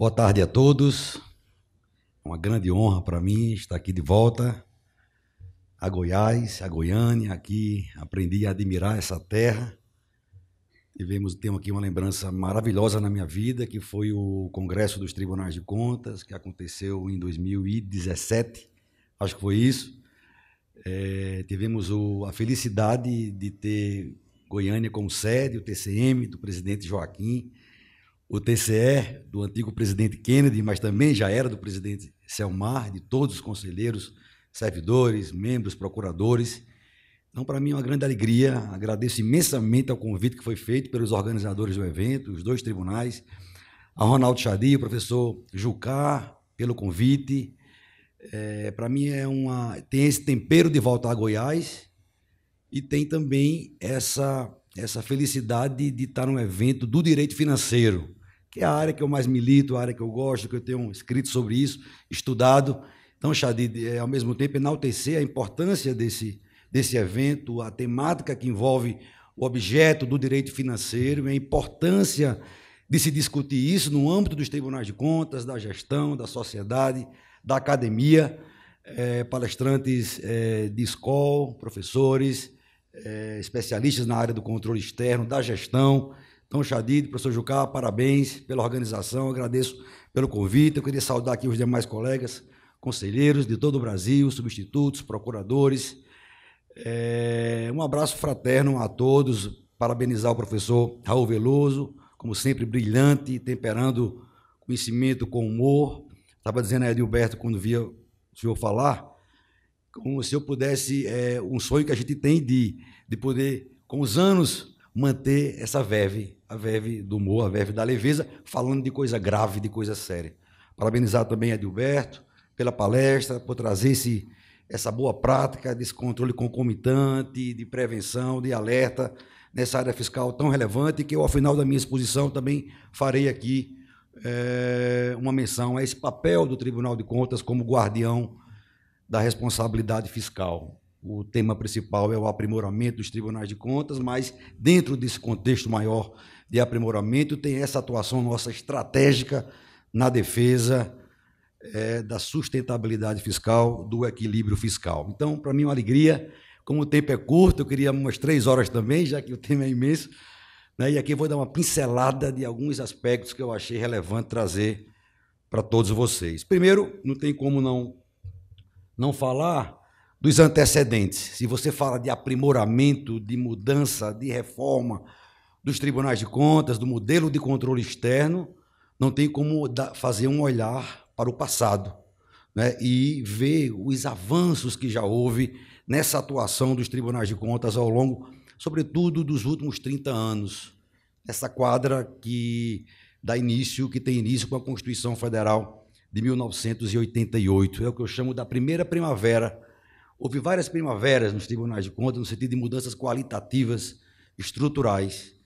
Boa tarde a todos. Uma grande honra para mim estar aqui de volta a Goiás, a Goiânia, aqui aprendi a admirar essa terra. Tivemos temos aqui uma lembrança maravilhosa na minha vida, que foi o Congresso dos Tribunais de Contas, que aconteceu em 2017, acho que foi isso. É, tivemos o, a felicidade de ter Goiânia como sede, o TCM do presidente Joaquim, o TCE do antigo presidente Kennedy, mas também já era do presidente Selmar, de todos os conselheiros, servidores, membros, procuradores. Então, para mim é uma grande alegria. Agradeço imensamente ao convite que foi feito pelos organizadores do evento, os dois tribunais, a Ronaldo Xadi, o professor Jucá, pelo convite. É, para mim é uma tem esse tempero de voltar a Goiás e tem também essa essa felicidade de estar num evento do direito financeiro que é a área que eu mais milito, a área que eu gosto, que eu tenho escrito sobre isso, estudado. Então, Xadi, é, ao mesmo tempo, enaltecer a importância desse, desse evento, a temática que envolve o objeto do direito financeiro, a importância de se discutir isso no âmbito dos tribunais de contas, da gestão, da sociedade, da academia, é, palestrantes é, de escola, professores, é, especialistas na área do controle externo, da gestão. Então, Xadid, professor Jucá, parabéns pela organização, agradeço pelo convite. Eu queria saudar aqui os demais colegas, conselheiros de todo o Brasil, substitutos, procuradores. É, um abraço fraterno a todos, parabenizar o professor Raul Veloso, como sempre, brilhante, temperando conhecimento com humor. Estava dizendo a Edilberto quando via o senhor falar, como se eu pudesse, é, um sonho que a gente tem de, de poder, com os anos, manter essa verve a verve do humor, a verve da leveza, falando de coisa grave, de coisa séria. Parabenizar também a Dilberto pela palestra, por trazer esse, essa boa prática desse controle concomitante, de prevenção, de alerta nessa área fiscal tão relevante, que eu, ao final da minha exposição, também farei aqui é, uma menção a esse papel do Tribunal de Contas como guardião da responsabilidade fiscal. O tema principal é o aprimoramento dos tribunais de contas, mas dentro desse contexto maior de aprimoramento, tem essa atuação nossa estratégica na defesa é, da sustentabilidade fiscal, do equilíbrio fiscal. Então, para mim, é uma alegria. Como o tempo é curto, eu queria umas três horas também, já que o tema é imenso. Né? E aqui vou dar uma pincelada de alguns aspectos que eu achei relevante trazer para todos vocês. Primeiro, não tem como não, não falar dos antecedentes. Se você fala de aprimoramento, de mudança, de reforma, dos tribunais de contas, do modelo de controle externo, não tem como fazer um olhar para o passado né? e ver os avanços que já houve nessa atuação dos tribunais de contas ao longo, sobretudo, dos últimos 30 anos. Essa quadra que dá início, que tem início com a Constituição Federal de 1988. É o que eu chamo da primeira primavera. Houve várias primaveras nos tribunais de contas, no sentido de mudanças qualitativas, estruturais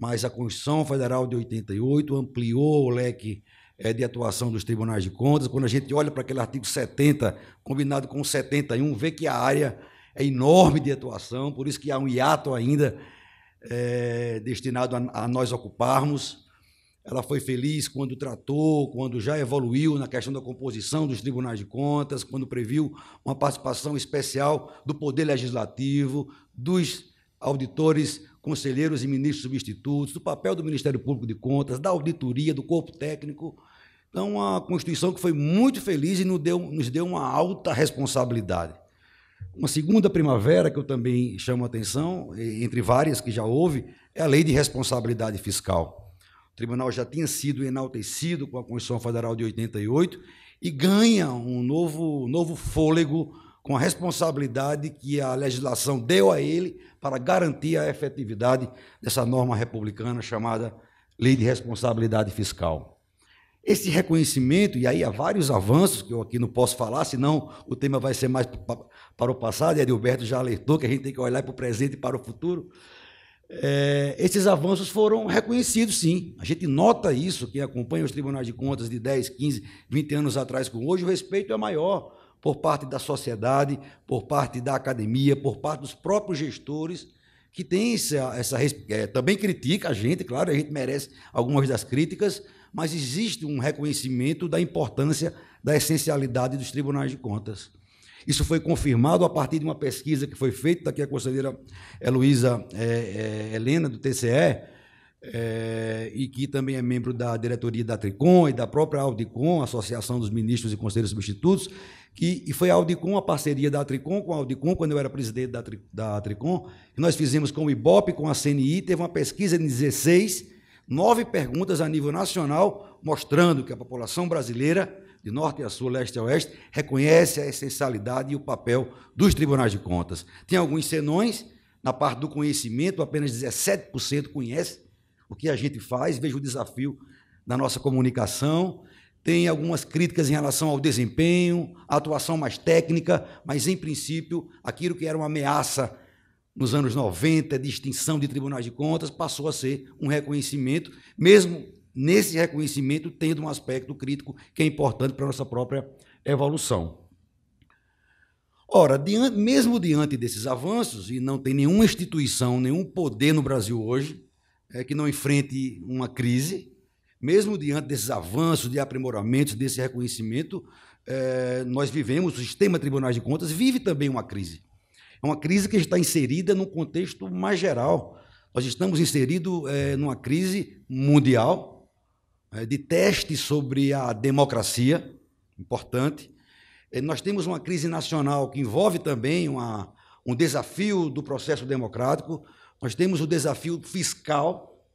mas a Constituição Federal de 88 ampliou o leque é, de atuação dos tribunais de contas. Quando a gente olha para aquele artigo 70, combinado com o 71, vê que a área é enorme de atuação, por isso que há um hiato ainda é, destinado a, a nós ocuparmos. Ela foi feliz quando tratou, quando já evoluiu na questão da composição dos tribunais de contas, quando previu uma participação especial do Poder Legislativo, dos auditores, conselheiros e ministros substitutos, do papel do Ministério Público de Contas, da auditoria, do corpo técnico. Então, uma Constituição que foi muito feliz e nos deu, nos deu uma alta responsabilidade. Uma segunda primavera que eu também chamo a atenção, entre várias que já houve, é a Lei de Responsabilidade Fiscal. O tribunal já tinha sido enaltecido com a Constituição Federal de 88 e ganha um novo, novo fôlego com a responsabilidade que a legislação deu a ele para garantir a efetividade dessa norma republicana chamada Lei de Responsabilidade Fiscal. Esse reconhecimento, e aí há vários avanços que eu aqui não posso falar, senão o tema vai ser mais para o passado, e Adilberto já alertou que a gente tem que olhar para o presente e para o futuro. É, esses avanços foram reconhecidos, sim. A gente nota isso, quem acompanha os tribunais de contas de 10, 15, 20 anos atrás com hoje, o respeito é maior por parte da sociedade, por parte da academia, por parte dos próprios gestores, que tem essa. essa é, também critica a gente, claro, a gente merece algumas das críticas, mas existe um reconhecimento da importância da essencialidade dos tribunais de contas. Isso foi confirmado a partir de uma pesquisa que foi feita, daqui a conselheira Heloísa é, é, Helena, do TCE, é, e que também é membro da diretoria da Tricom e da própria Audicom, Associação dos Ministros e Conselheiros Substitutos, que, e foi a Audicom, a parceria da Tricom com a Audicom, quando eu era presidente da, da Tricom, que nós fizemos com o IBOP, com a CNI, teve uma pesquisa de 16, nove perguntas a nível nacional, mostrando que a população brasileira, de norte a sul, leste a oeste, reconhece a essencialidade e o papel dos tribunais de contas. Tem alguns senões, na parte do conhecimento, apenas 17% conhece o que a gente faz, vejo o desafio na nossa comunicação. Tem algumas críticas em relação ao desempenho, atuação mais técnica, mas, em princípio, aquilo que era uma ameaça nos anos 90, de extinção de tribunais de contas, passou a ser um reconhecimento, mesmo nesse reconhecimento tendo um aspecto crítico que é importante para a nossa própria evolução. Ora, diante, mesmo diante desses avanços, e não tem nenhuma instituição, nenhum poder no Brasil hoje é, que não enfrente uma crise, mesmo diante desses avanços, de aprimoramentos, desse reconhecimento, é, nós vivemos, o sistema tribunais de contas vive também uma crise. É uma crise que está inserida num contexto mais geral. Nós estamos inseridos é, numa crise mundial, é, de teste sobre a democracia, importante. É, nós temos uma crise nacional que envolve também uma, um desafio do processo democrático nós temos o desafio fiscal,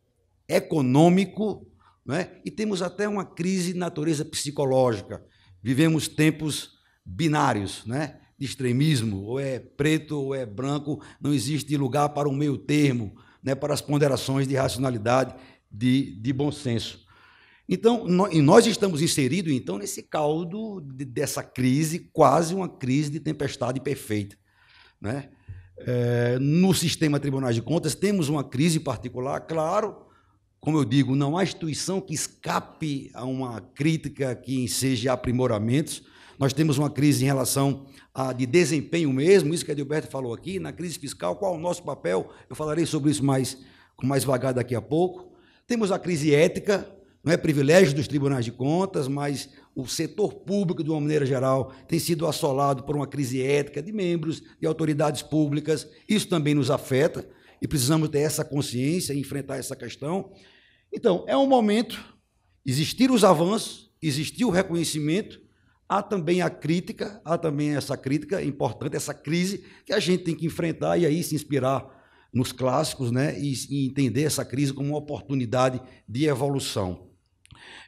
econômico, né? e temos até uma crise de natureza psicológica. Vivemos tempos binários, né? de extremismo, ou é preto ou é branco, não existe lugar para um meio termo, né? para as ponderações de racionalidade, de, de bom senso. Então, nós estamos inseridos, então, nesse caldo de, dessa crise, quase uma crise de tempestade perfeita. Né? É, no sistema tribunal de contas, temos uma crise particular, claro, como eu digo, não há instituição que escape a uma crítica que enseje aprimoramentos. Nós temos uma crise em relação a de desempenho mesmo, isso que a Gilberto falou aqui, na crise fiscal, qual é o nosso papel? Eu falarei sobre isso mais, com mais vagar daqui a pouco. Temos a crise ética, não é privilégio dos tribunais de contas, mas o setor público, de uma maneira geral, tem sido assolado por uma crise ética de membros, de autoridades públicas. Isso também nos afeta e precisamos ter essa consciência e enfrentar essa questão. Então, é um momento, existiram os avanços, existiu o reconhecimento, há também a crítica, há também essa crítica importante, essa crise que a gente tem que enfrentar e aí se inspirar nos clássicos né, e, e entender essa crise como uma oportunidade de evolução.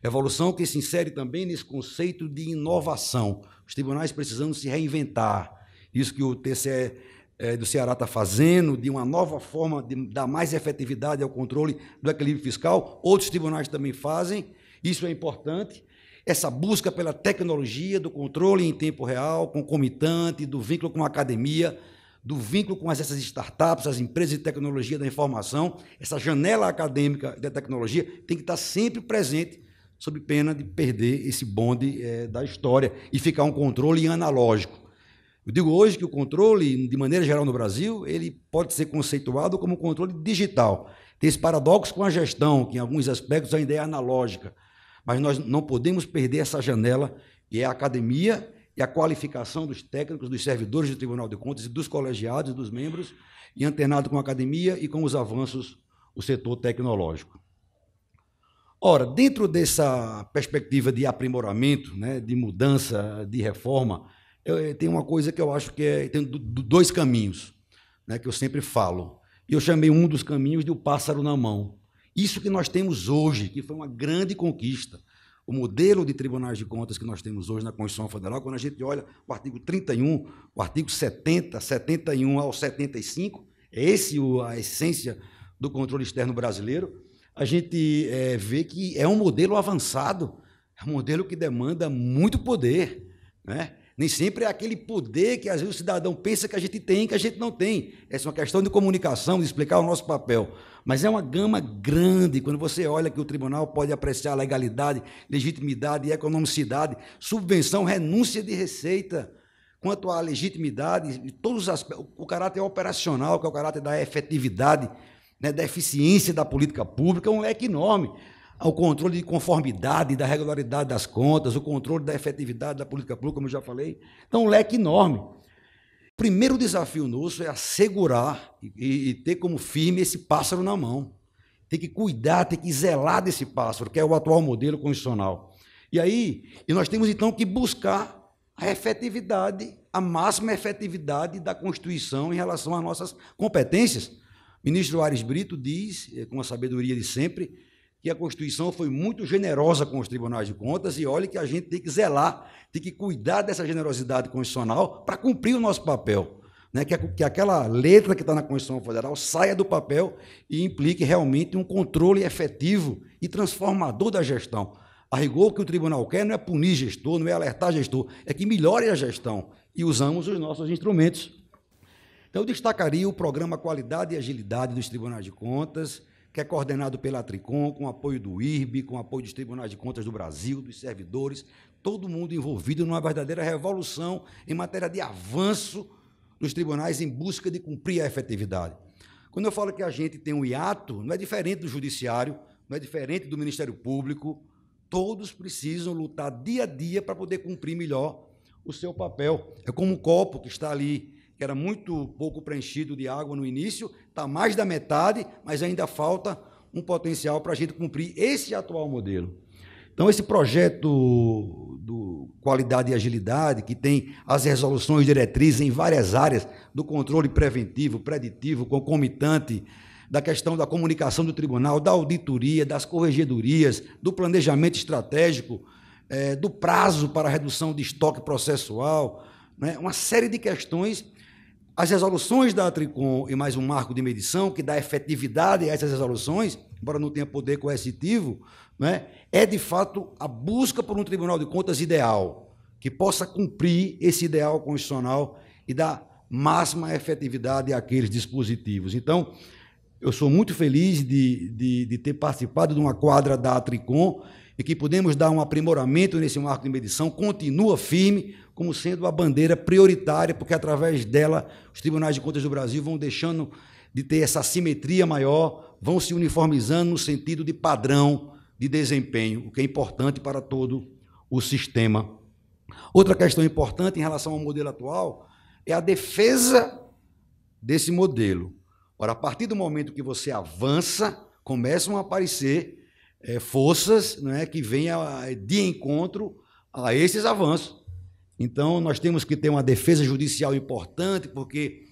Evolução que se insere também nesse conceito de inovação. Os tribunais precisando se reinventar. Isso que o TCE eh, do Ceará está fazendo, de uma nova forma de dar mais efetividade ao controle do equilíbrio fiscal. Outros tribunais também fazem. Isso é importante. Essa busca pela tecnologia, do controle em tempo real, concomitante, do vínculo com a academia, do vínculo com essas startups, as empresas de tecnologia da informação, essa janela acadêmica da tecnologia tem que estar tá sempre presente sob pena de perder esse bonde é, da história e ficar um controle analógico. Eu digo hoje que o controle, de maneira geral no Brasil, ele pode ser conceituado como controle digital. Tem esse paradoxo com a gestão, que em alguns aspectos ainda é analógica, mas nós não podemos perder essa janela, que é a academia e a qualificação dos técnicos, dos servidores do Tribunal de Contas e dos colegiados, dos membros, e antenado com a academia e com os avanços, do setor tecnológico. Ora, dentro dessa perspectiva de aprimoramento, né, de mudança, de reforma, eu, eu, eh, tem uma coisa que eu acho que é. Tem dois caminhos né, que eu sempre falo. E eu chamei um dos caminhos de o pássaro na mão. Isso que nós temos hoje, que foi uma grande conquista. O modelo de tribunais de contas que nós temos hoje na Constituição Federal, quando a gente olha o artigo 31, o artigo 70, 71 ao 75, é esse a essência do controle externo brasileiro a gente é, vê que é um modelo avançado, é um modelo que demanda muito poder, né? Nem sempre é aquele poder que às vezes o cidadão pensa que a gente tem que a gente não tem. Essa é uma questão de comunicação, de explicar o nosso papel. Mas é uma gama grande. Quando você olha que o tribunal pode apreciar legalidade, legitimidade economicidade, subvenção, renúncia de receita, quanto à legitimidade, todos os aspectos, o caráter operacional, que é o caráter da efetividade, né, da eficiência da política pública, é um leque enorme ao controle de conformidade, da regularidade das contas, o controle da efetividade da política pública, como eu já falei. Então, um leque enorme. O primeiro desafio nosso é assegurar e, e ter como firme esse pássaro na mão. Tem que cuidar, tem que zelar desse pássaro, que é o atual modelo constitucional. E aí, e nós temos então que buscar a efetividade, a máxima efetividade da Constituição em relação às nossas competências ministro Ares Brito diz, eh, com a sabedoria de sempre, que a Constituição foi muito generosa com os tribunais de contas e olhe que a gente tem que zelar, tem que cuidar dessa generosidade constitucional para cumprir o nosso papel. Né? Que, que aquela letra que está na Constituição Federal saia do papel e implique realmente um controle efetivo e transformador da gestão. A rigor, que o tribunal quer não é punir gestor, não é alertar gestor, é que melhore a gestão. E usamos os nossos instrumentos então, eu destacaria o programa Qualidade e Agilidade dos Tribunais de Contas, que é coordenado pela Tricom, com apoio do IRB, com apoio dos Tribunais de Contas do Brasil, dos servidores, todo mundo envolvido numa verdadeira revolução em matéria de avanço dos tribunais em busca de cumprir a efetividade. Quando eu falo que a gente tem um hiato, não é diferente do Judiciário, não é diferente do Ministério Público, todos precisam lutar dia a dia para poder cumprir melhor o seu papel. É como um copo que está ali que era muito pouco preenchido de água no início, está mais da metade, mas ainda falta um potencial para a gente cumprir esse atual modelo. Então, esse projeto do Qualidade e Agilidade, que tem as resoluções diretrizes em várias áreas do controle preventivo, preditivo, concomitante, da questão da comunicação do tribunal, da auditoria, das corregedorias, do planejamento estratégico, é, do prazo para redução de estoque processual, né? uma série de questões as resoluções da Tricom e mais um marco de medição que dá efetividade a essas resoluções, embora não tenha poder coercitivo, né, é de fato a busca por um Tribunal de Contas ideal, que possa cumprir esse ideal constitucional e dar máxima efetividade àqueles dispositivos. Então, eu sou muito feliz de, de, de ter participado de uma quadra da Tricom e que podemos dar um aprimoramento nesse marco de medição, continua firme como sendo a bandeira prioritária, porque através dela os tribunais de contas do Brasil vão deixando de ter essa simetria maior, vão se uniformizando no sentido de padrão de desempenho, o que é importante para todo o sistema. Outra questão importante em relação ao modelo atual é a defesa desse modelo. Ora, a partir do momento que você avança, começam a aparecer é, forças é, que venham de encontro a esses avanços. Então, nós temos que ter uma defesa judicial importante, porque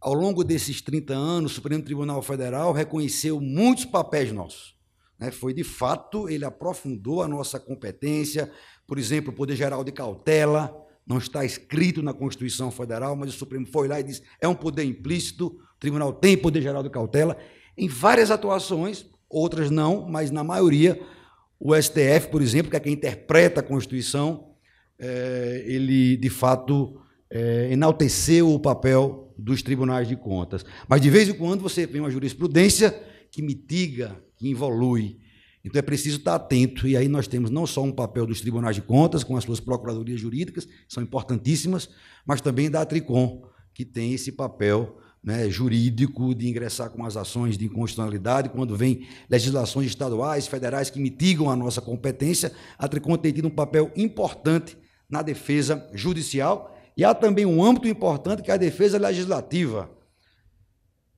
ao longo desses 30 anos, o Supremo Tribunal Federal reconheceu muitos papéis nossos. Né? Foi, de fato, ele aprofundou a nossa competência, por exemplo, o Poder Geral de Cautela, não está escrito na Constituição Federal, mas o Supremo foi lá e disse: é um poder implícito, o tribunal tem poder geral de cautela. Em várias atuações, outras não, mas na maioria, o STF, por exemplo, que é quem interpreta a Constituição, é, ele de fato é, enalteceu o papel dos tribunais de contas. Mas de vez em quando você tem uma jurisprudência que mitiga, que evolui. Então é preciso estar atento. E aí nós temos não só um papel dos tribunais de contas, com as suas procuradorias jurídicas, que são importantíssimas, mas também da Tricom, que tem esse papel né, jurídico de ingressar com as ações de inconstitucionalidade quando vem legislações estaduais, federais que mitigam a nossa competência. A Tricom tem tido um papel importante na defesa judicial e há também um âmbito importante que é a defesa legislativa.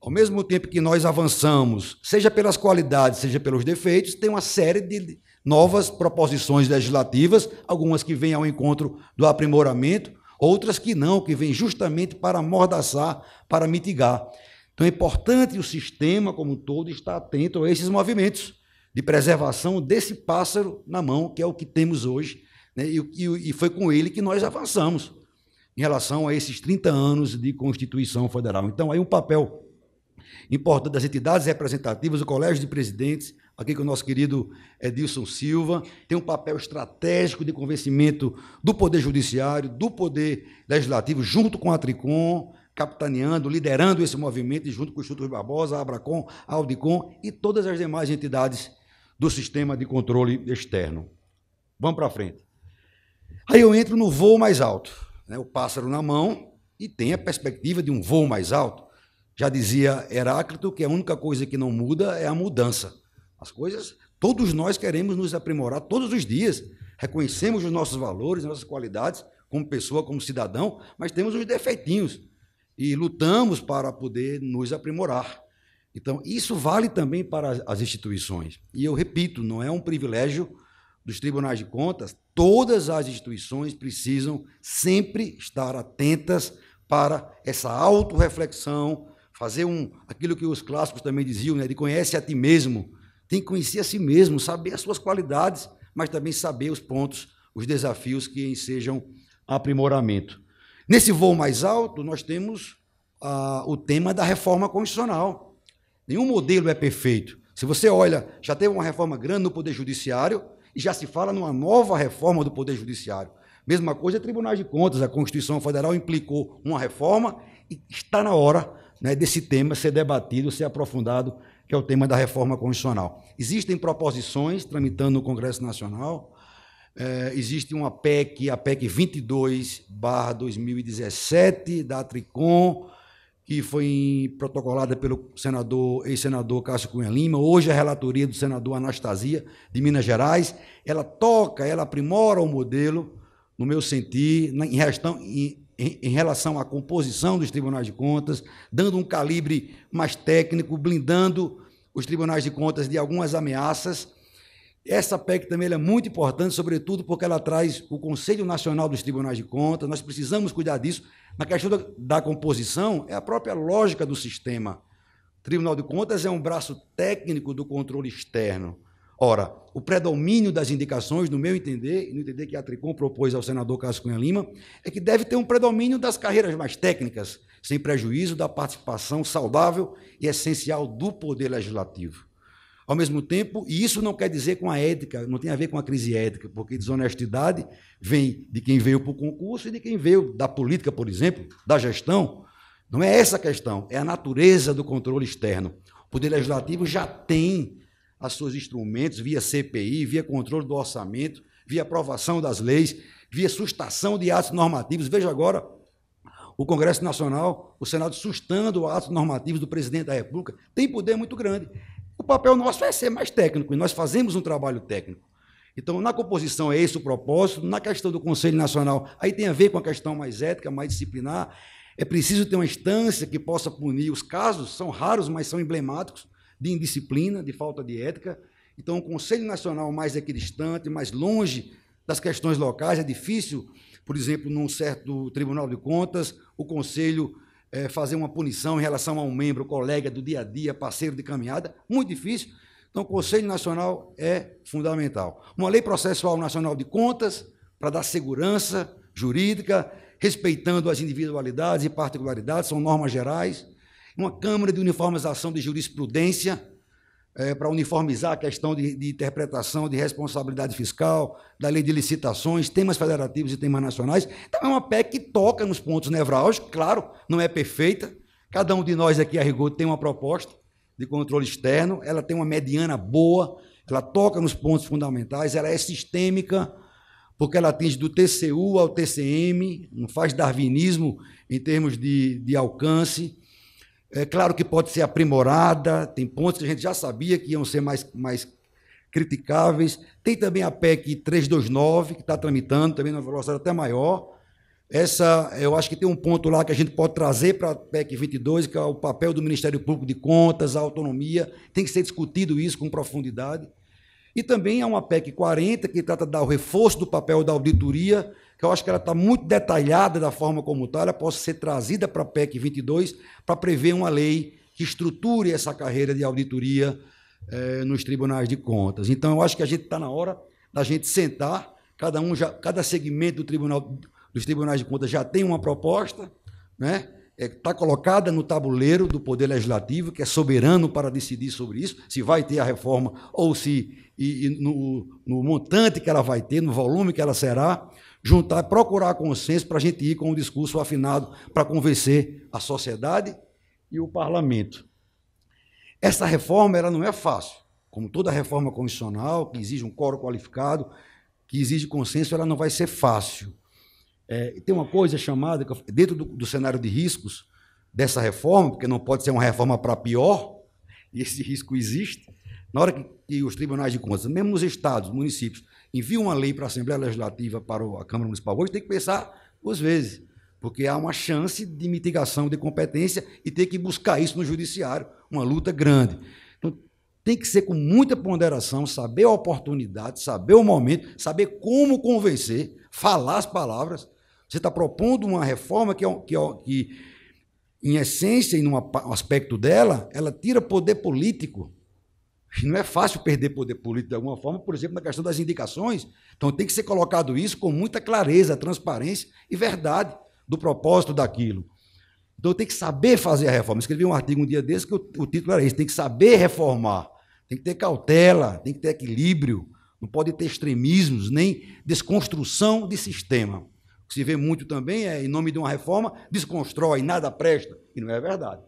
Ao mesmo tempo que nós avançamos, seja pelas qualidades, seja pelos defeitos, tem uma série de novas proposições legislativas, algumas que vêm ao encontro do aprimoramento, Outras que não, que vêm justamente para amordaçar, para mitigar. Então é importante o sistema como um todo estar atento a esses movimentos de preservação desse pássaro na mão, que é o que temos hoje, né? e, e, e foi com ele que nós avançamos em relação a esses 30 anos de Constituição Federal. Então, aí um papel importante das entidades representativas, o Colégio de Presidentes, aqui com o nosso querido Edilson Silva, tem um papel estratégico de convencimento do Poder Judiciário, do Poder Legislativo, junto com a Tricom, capitaneando, liderando esse movimento, junto com o Instituto Barbosa, a Abracom, a Audicom e todas as demais entidades do sistema de controle externo. Vamos para frente. Aí eu entro no voo mais alto, né, o pássaro na mão, e tem a perspectiva de um voo mais alto. Já dizia Heráclito que a única coisa que não muda é a mudança. As coisas, todos nós queremos nos aprimorar todos os dias. Reconhecemos os nossos valores, nossas qualidades como pessoa, como cidadão, mas temos os defeitinhos e lutamos para poder nos aprimorar. Então, isso vale também para as instituições. E eu repito, não é um privilégio dos tribunais de contas, todas as instituições precisam sempre estar atentas para essa autorreflexão, fazer um aquilo que os clássicos também diziam, né, de conhece a ti mesmo, tem que conhecer a si mesmo, saber as suas qualidades, mas também saber os pontos, os desafios que ensejam aprimoramento. Nesse voo mais alto, nós temos ah, o tema da reforma constitucional. Nenhum modelo é perfeito. Se você olha, já teve uma reforma grande no Poder Judiciário e já se fala numa nova reforma do Poder Judiciário. Mesma coisa é Tribunal de Contas. A Constituição Federal implicou uma reforma e está na hora né, desse tema ser debatido, ser aprofundado que é o tema da reforma constitucional. Existem proposições tramitando no Congresso Nacional. É, existe uma PEC, a PEC 22/2017 da Tricom, que foi protocolada pelo senador ex-senador Cássio Cunha Lima. Hoje é a relatoria do senador Anastasia de Minas Gerais, ela toca, ela aprimora o modelo, no meu sentir, em, restão, em em, relação à composição dos tribunais de contas, dando um calibre mais técnico, blindando os tribunais de contas de algumas ameaças. Essa PEC também é muito importante, sobretudo porque ela traz o Conselho Nacional dos Tribunais de Contas. Nós precisamos cuidar disso. Na questão da, da, composição, é a própria lógica do sistema. O Tribunal de Contas é um braço técnico do controle externo. Ora, o predomínio das indicações, no meu entender, e no entender que a Tricom propôs ao senador Cássio Cunha Lima, é que deve ter um predomínio das carreiras mais técnicas, sem prejuízo da participação saudável e essencial do Poder Legislativo. Ao mesmo tempo, e isso não quer dizer com a ética, não tem a ver com a crise ética, porque desonestidade vem de quem veio para o concurso e de quem veio da política, por exemplo, da gestão. Não é essa a questão, é a natureza do controle externo. O Poder Legislativo já tem as seus instrumentos, via CPI, via controle do orçamento, via aprovação das leis, via sustação de atos normativos. Veja agora o Congresso Nacional, o Senado sustando atos normativos do presidente da República. Tem poder muito grande. O papel nosso é ser mais técnico, e nós fazemos um trabalho técnico. Então, na composição é esse o propósito, na questão do Conselho Nacional, aí tem a ver com a questão mais ética, mais disciplinar. É preciso ter uma instância que possa punir os casos, são raros, mas são emblemáticos de indisciplina, de falta de ética. Então, o Conselho Nacional mais equidistante, mais longe das questões locais, é difícil, por exemplo, num certo Tribunal de Contas, o Conselho é, fazer uma punição em relação a um membro, colega do dia a dia, parceiro de caminhada, muito difícil. Então, o Conselho Nacional é fundamental. Uma lei processual nacional de contas, para dar segurança jurídica, respeitando as individualidades e particularidades, são normas gerais uma Câmara de Uniformização de Jurisprudência é, para uniformizar a questão de, de, interpretação de responsabilidade fiscal, da lei de licitações, temas federativos e temas nacionais. Então, é uma PEC que toca nos pontos nevrálgicos, claro, não é perfeita. Cada um de nós aqui, a rigor, tem uma proposta de controle externo, ela tem uma mediana boa, ela toca nos pontos fundamentais, ela é sistêmica, porque ela atinge do TCU ao TCM, não faz darwinismo em termos de, de alcance, é claro que pode ser aprimorada, tem pontos que a gente já sabia que iam ser mais, mais criticáveis. Tem também a PEC 329, que está tramitando, também numa velocidade até maior. Essa, eu acho que tem um ponto lá que a gente pode trazer para a PEC 22, que é o papel do Ministério Público de Contas, a autonomia. Tem que ser discutido isso com profundidade. E também há uma PEC 40, que trata do reforço do papel da auditoria que eu acho que ela está muito detalhada da forma como está, ela possa ser trazida para a PEC 22 para prever uma lei que estruture essa carreira de auditoria eh, nos tribunais de contas. Então, eu acho que a gente está na hora da gente sentar, cada um já, cada segmento do tribunal, dos tribunais de contas já tem uma proposta, né? está é, tá colocada no tabuleiro do Poder Legislativo, que é soberano para decidir sobre isso, se vai ter a reforma ou se e, e no, no, montante que ela vai ter, no volume que ela será, juntar, procurar consenso para a gente ir com o um discurso afinado para convencer a sociedade e o parlamento. Essa reforma ela não é fácil. Como toda reforma constitucional, que exige um coro qualificado, que exige consenso, ela não vai ser fácil. É, tem uma coisa chamada, dentro do, do, cenário de riscos dessa reforma, porque não pode ser uma reforma para pior, e esse risco existe, na hora que, que os tribunais de contas, mesmo os estados, municípios, enviam uma lei para a Assembleia Legislativa, para a Câmara Municipal, hoje tem que pensar duas vezes, porque há uma chance de mitigação de competência e tem que buscar isso no judiciário, uma luta grande. Então, tem que ser com muita ponderação, saber a oportunidade, saber o momento, saber como convencer, falar as palavras você está propondo uma reforma que, é que, é que, em essência, em um aspecto dela, ela tira poder político. E não é fácil perder poder político de alguma forma, por exemplo, na questão das indicações. Então tem que ser colocado isso com muita clareza, transparência e verdade do propósito daquilo. Então tem que saber fazer a reforma. escrevi um artigo um dia desse que o, o título era esse: tem que saber reformar, tem que ter cautela, tem que ter equilíbrio, não pode ter extremismos, nem desconstrução de sistema que se vê muito também é, em nome de uma reforma, desconstrói, nada presta. E não é verdade.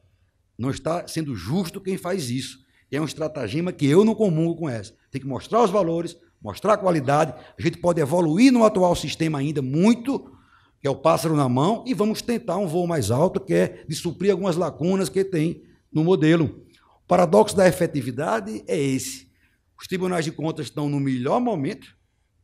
Não está sendo justo quem faz isso. É um estratagema que eu não comungo com essa. Tem que mostrar os valores, mostrar a qualidade. A gente pode evoluir no atual sistema ainda muito, que é o pássaro na mão, e vamos tentar um voo mais alto, que é de suprir algumas lacunas que tem no modelo. O paradoxo da efetividade é esse. Os tribunais de contas estão no melhor momento,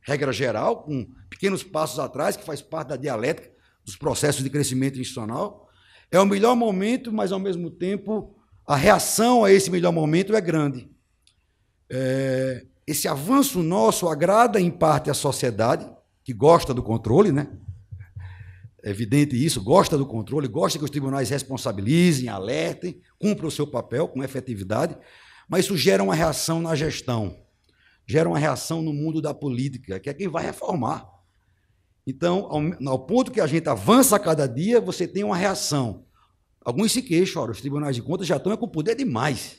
regra geral, com pequenos passos atrás, que faz parte da dialética dos processos de crescimento institucional. É o melhor momento, mas ao mesmo tempo a reação a esse melhor momento é grande. É, esse avanço nosso agrada em parte a sociedade, que gosta do controle, né? É evidente isso, gosta do controle, gosta que os tribunais responsabilizem, alertem, cumpram o seu papel com efetividade, mas isso gera uma reação na gestão, gera uma reação no mundo da política, que é quem vai reformar. Então, ao, ao ponto que a gente avança a cada dia, você tem uma reação. Alguns se queixam, ora, os tribunais de contas já estão com poder demais.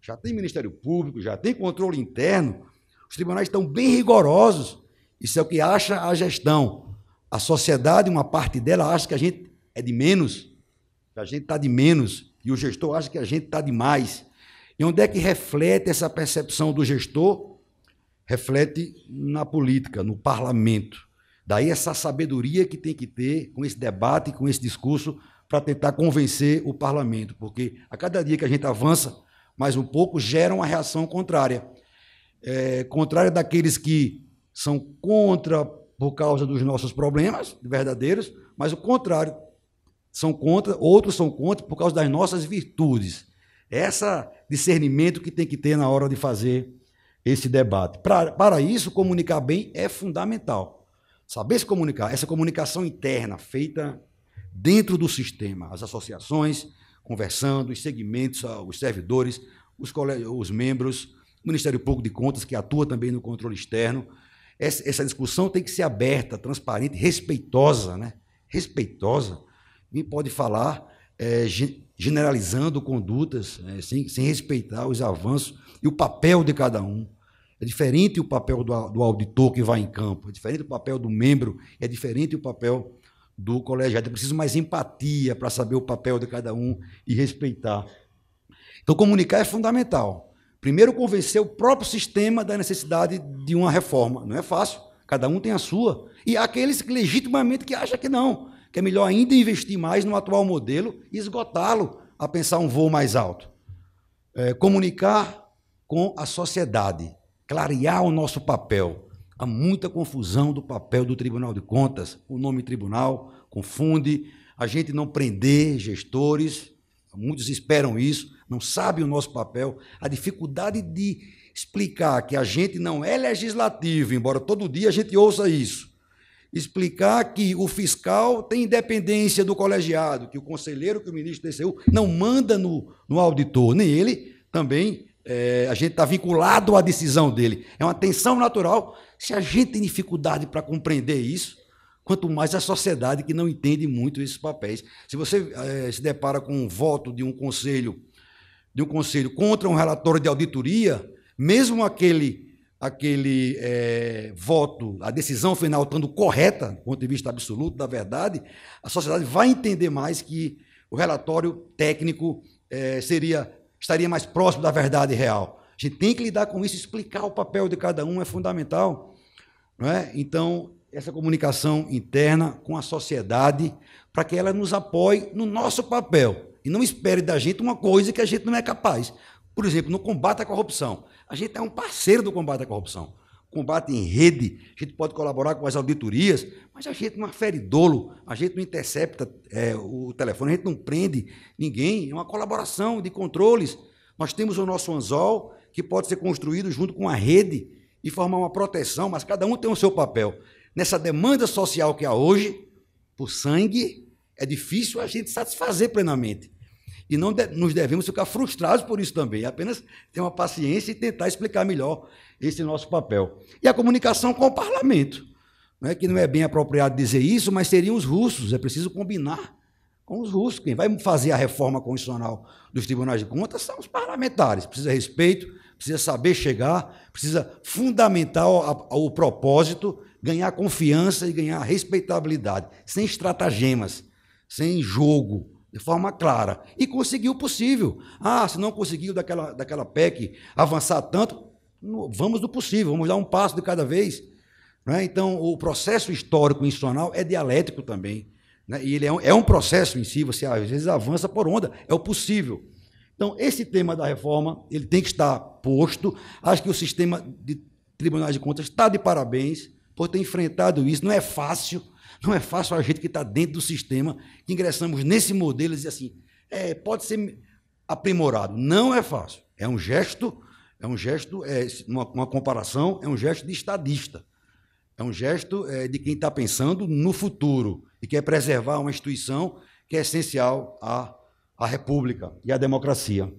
Já tem Ministério Público, já tem controle interno. Os tribunais estão bem rigorosos. Isso é o que acha a gestão. A sociedade, uma parte dela, acha que a gente é de menos, que a gente está de menos, e o gestor acha que a gente está de mais. E onde é que reflete essa percepção do gestor? Reflete na política, no parlamento. Daí essa sabedoria que tem que ter com esse debate, com esse discurso, para tentar convencer o parlamento, porque a cada dia que a gente avança, mais um pouco, gera uma reação contrária. É, contrária daqueles que são contra por causa dos nossos problemas verdadeiros, mas o contrário, são contra, outros são contra por causa das nossas virtudes. É essa discernimento que tem que ter na hora de fazer esse debate. Pra, para isso, comunicar bem é fundamental. Saber se comunicar, essa comunicação interna feita dentro do sistema, as associações conversando, os segmentos, ah, os servidores, os, os membros, o Ministério Público de Contas, que atua também no controle externo. Essa, essa discussão tem que ser aberta, transparente, respeitosa, né? Respeitosa. Ninguém pode falar é, generalizando condutas, né? sem, sem respeitar os avanços e o papel de cada um. É diferente o papel do, do auditor que vai em campo, é diferente o papel do membro, é diferente o papel do colegiado. É preciso mais empatia para saber o papel de cada um e respeitar. Então, comunicar é fundamental. Primeiro, convencer o próprio sistema da necessidade de uma reforma. Não é fácil, cada um tem a sua. E há aqueles que legitimamente que acham que não, que é melhor ainda investir mais no atual modelo e esgotá-lo a pensar um voo mais alto. É, comunicar com a sociedade clarear o nosso papel. Há muita confusão do papel do Tribunal de Contas. O nome tribunal confunde, a gente não prender gestores, muitos esperam isso, não sabem o nosso papel, a dificuldade de explicar que a gente não é legislativo, embora todo dia a gente ouça isso. Explicar que o fiscal tem independência do colegiado, que o conselheiro, que o ministro do TCU não manda no, no auditor, nem ele também é, a gente está vinculado à decisão dele. É uma tensão natural. Se a gente tem dificuldade para compreender isso, quanto mais a sociedade que não entende muito esses papéis. Se você é, se depara com um voto de um conselho, de um conselho contra um relatório de auditoria, mesmo aquele aquele é, voto, a decisão final estando correta, do ponto de vista absoluto da verdade, a sociedade vai entender mais que o relatório técnico é, seria estaria mais próximo da verdade real. A gente tem que lidar com isso, explicar o papel de cada um é fundamental. Não é? Então, essa comunicação interna com a sociedade, para que ela nos apoie no nosso papel. E não espere da gente uma coisa que a gente não é capaz. Por exemplo, no combate à corrupção. A gente é um parceiro do combate à corrupção combate em rede, a gente pode colaborar com as auditorias, mas a gente não afere dolo, a gente não intercepta é, o telefone, a gente não prende ninguém, é uma colaboração de controles. Nós temos o nosso anzol, que pode ser construído junto com a rede e formar uma proteção, mas cada um tem o seu papel. Nessa demanda social que há hoje, por sangue, é difícil a gente satisfazer plenamente. E não de, nos devemos ficar frustrados por isso também. Apenas ter uma paciência e tentar explicar melhor esse nosso papel. E a comunicação com o parlamento. é que não é bem apropriado dizer isso, mas seriam os russos. É preciso combinar com os russos. Quem vai fazer a reforma constitucional dos tribunais de contas são os parlamentares. Precisa respeito, precisa saber chegar, precisa fundamentar o, o propósito, ganhar confiança e ganhar respeitabilidade, sem estratagemas, sem jogo de forma clara. E conseguiu o possível. Ah, se não conseguiu daquela, daquela PEC avançar tanto, vamos do possível, vamos dar um passo de cada vez. Né? Então, o processo histórico institucional é dialético também. Né? E ele é um, é um processo em si, você às vezes avança por onda, é o possível. Então, esse tema da reforma, ele tem que estar posto. Acho que o sistema de tribunais de contas está de parabéns por ter enfrentado isso. Não é fácil, não é fácil a gente que está dentro do sistema, que ingressamos nesse modelo e dizer assim, é, pode ser aprimorado. Não é fácil. É um gesto, é um gesto, é, uma, uma comparação, é um gesto de estadista. É um gesto é, de quem está pensando no futuro e quer preservar uma instituição que é essencial à, à República e à democracia.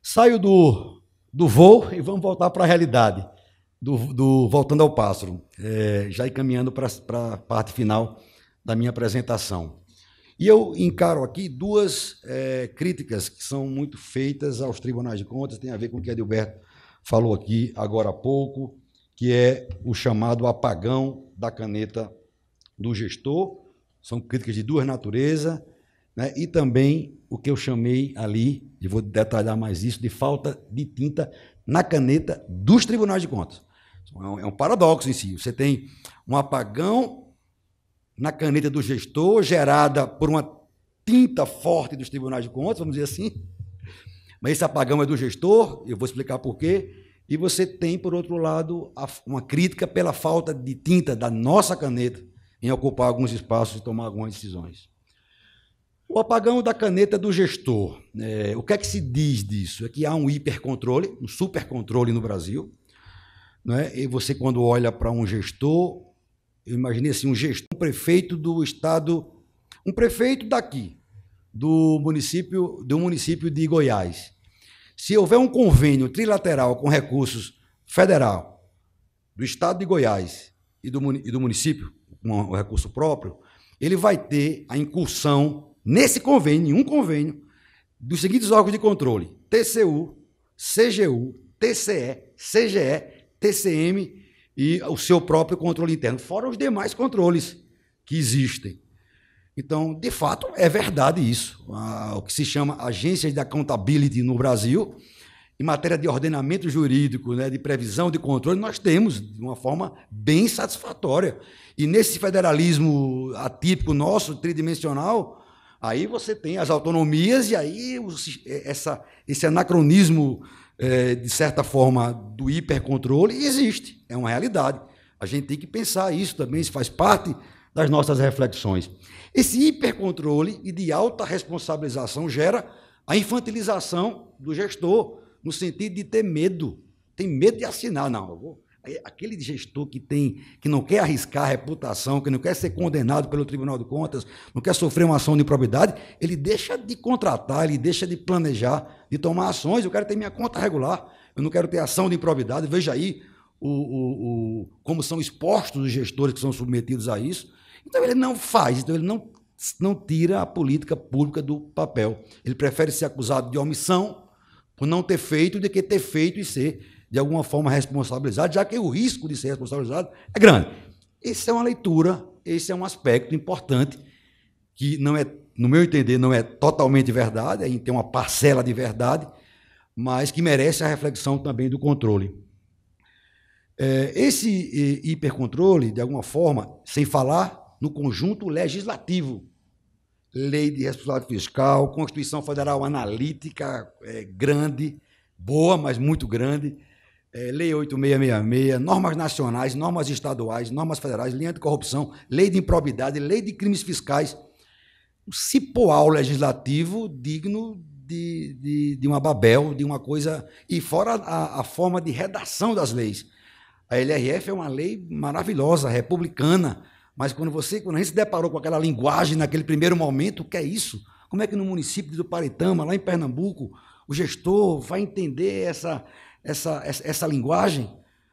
Saio do, do voo e vamos voltar para a realidade do, do Voltando ao Pássaro, é, já encaminhando para a parte final da minha apresentação. E eu encaro aqui duas é, críticas que são muito feitas aos tribunais de contas, tem a ver com o que Adilberto falou aqui agora há pouco, que é o chamado apagão da caneta do gestor. São críticas de duas naturezas, né? e também o que eu chamei ali, e vou detalhar mais isso, de falta de tinta na caneta dos tribunais de contas. É, é um paradoxo em si. Você tem um apagão na caneta do gestor, gerada por uma tinta forte dos tribunais de contas, vamos dizer assim. Mas esse apagão é do gestor, eu vou explicar por quê. E você tem, por outro lado, uma crítica pela falta de tinta da nossa caneta em ocupar alguns espaços e tomar algumas decisões. O apagão da caneta do gestor. É, o que é que se diz disso? É que há um hipercontrole, um supercontrole no Brasil, né? E você, quando olha para um gestor, eu imaginei assim, um gestor, um prefeito do estado, um prefeito daqui, do município, do município de Goiás. Se houver um convênio trilateral com recursos federal, do estado de Goiás e do, e do município, com o recurso próprio, ele vai ter a incursão nesse convênio, em um convênio, dos seguintes órgãos de controle: TCU, CGU, TCE, CGE TCM e o seu próprio controle interno, fora os demais controles que existem. Então, de fato, é verdade isso. o que se chama agências de accountability no Brasil, em matéria de ordenamento jurídico, né, de previsão de controle, nós temos de uma forma bem satisfatória. E nesse federalismo atípico nosso, tridimensional, aí você tem as autonomias e aí é, essa, esse anacronismo é, de certa forma, do hipercontrole, existe, é uma realidade. A gente tem que pensar isso também, isso faz parte das nossas reflexões. Esse hipercontrole e de alta responsabilização gera a infantilização do gestor, no sentido de ter medo. Tem medo de assinar, não, eu vou, é, aquele gestor que tem, que não quer arriscar a reputação, que não quer ser condenado pelo Tribunal de Contas, não quer sofrer uma ação de improbidade, ele deixa de contratar, ele deixa de planejar, de tomar ações. Eu quero ter minha conta regular, eu não quero ter ação de improbidade. Veja aí o, o, o, como são expostos os gestores que são submetidos a isso. Então ele não faz, então ele não, não tira a política pública do papel. Ele prefere ser acusado de omissão por não ter feito do que ter feito e ser de alguma forma responsabilizado, já que o risco de ser responsabilizado é grande. Essa é uma leitura, esse é um aspecto importante que não é, no meu entender, não é totalmente verdade, aí tem uma parcela de verdade, mas que merece a reflexão também do controle. É, esse hipercontrole, de alguma forma, sem falar no conjunto legislativo, lei de responsabilidade fiscal, Constituição Federal analítica é, grande, boa, mas muito grande, é, Lei 8666, normas nacionais, normas estaduais, normas federais, linha de corrupção, lei de improbidade, lei de crimes fiscais, um cipoal legislativo digno de, de, de, uma Babel, de uma coisa. E fora a, a forma de redação das leis. A LRF é uma lei maravilhosa, republicana, mas quando você, quando a gente se deparou com aquela linguagem naquele primeiro momento, o que é isso? Como é que no município do Paritama, lá em Pernambuco, o gestor vai entender essa, essa, essa, essa linguagem.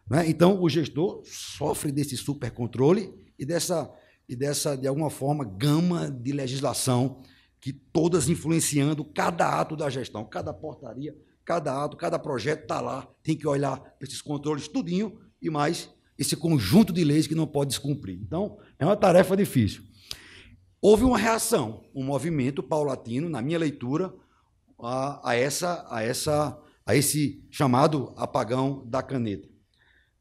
Né? Então, o gestor sofre desse controle e dessa, e dessa, de alguma forma, gama de legislação que todas influenciando cada ato da gestão, cada portaria, cada ato, cada projeto está lá, tem que olhar para esses controles tudinho e mais esse conjunto de leis que não pode descumprir. Então, é uma tarefa difícil. Houve uma reação, um movimento paulatino, na minha leitura, a, a essa, a essa a esse chamado apagão da caneta.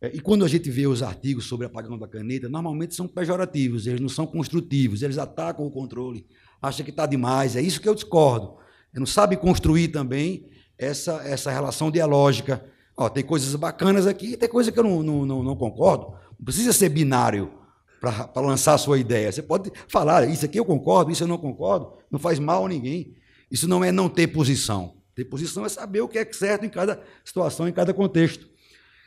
É, e quando a gente vê os artigos sobre apagão da caneta, normalmente são pejorativos, eles não são construtivos, eles atacam o controle, acham que está demais, é isso que eu discordo. não sabe construir também essa, essa relação dialógica. Ó, tem coisas bacanas aqui, tem coisa que eu não, não, não, não concordo. Não precisa ser binário para lançar a sua ideia. Você pode falar, ah, isso aqui eu concordo, isso eu não concordo, não faz mal a ninguém. Isso não é não ter posição posição é saber o é que é certo em cada situação, em cada contexto.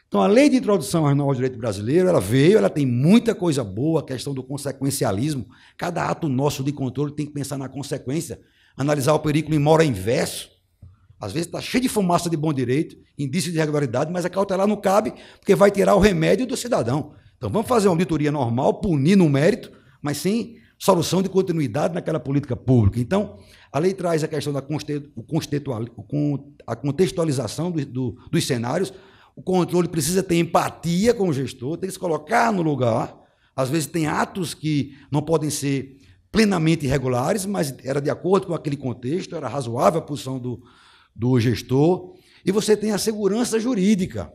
Então, a lei de introdução ao novo direito brasileiro, ela veio, ela tem muita coisa boa, a questão do consequencialismo. Cada ato nosso de controle tem que pensar na consequência, analisar o perículo em mora inverso. Às vezes está cheio de fumaça de bom direito, indício de irregularidade, mas a é cautelar não cabe, porque vai tirar o remédio do cidadão. Então vamos fazer uma auditoria normal, punir no mérito, mas sem solução de continuidade naquela política pública. Então, a lei traz a questão da a contextualização do, do, dos cenários. O controle precisa ter empatia com o gestor, tem que se colocar no lugar. Às vezes tem atos que não podem ser plenamente irregulares, mas era de acordo com aquele contexto, era razoável a posição do, do gestor. E você tem a segurança jurídica.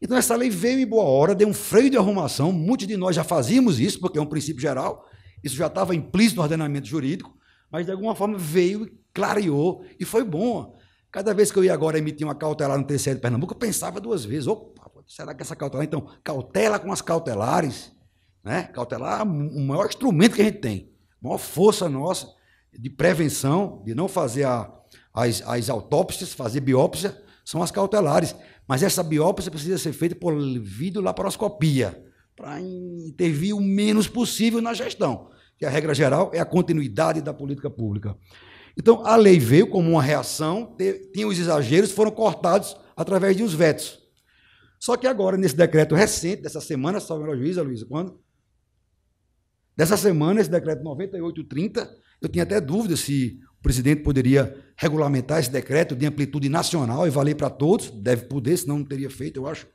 Então, essa lei veio em boa hora, deu um freio de arrumação. Muitos de nós já fazíamos isso, porque é um princípio geral. Isso já estava implícito no ordenamento jurídico mas de alguma forma veio, e clareou e foi bom. Cada vez que eu ia agora emitir uma cautelar no terceiro de Pernambuco, eu pensava duas vezes: opa, será que essa cautelar. Então, cautela com as cautelares, né? Cautelar é o maior instrumento que a gente tem, a maior força nossa de prevenção, de não fazer a, as, as autópsias, fazer biópsia, são as cautelares. Mas essa biópsia precisa ser feita por videolaparoscopia, para intervir o menos possível na gestão que a regra geral é a continuidade da política pública. Então, a lei veio como uma reação, tinha os exageros, foram cortados através de uns vetos. Só que agora, nesse decreto recente, dessa semana, salve a juíza, Luísa, quando? Dessa semana, esse decreto 9830, eu tinha até dúvida se o presidente poderia regulamentar esse decreto de amplitude nacional e valer para todos, deve poder, senão não teria feito, eu acho.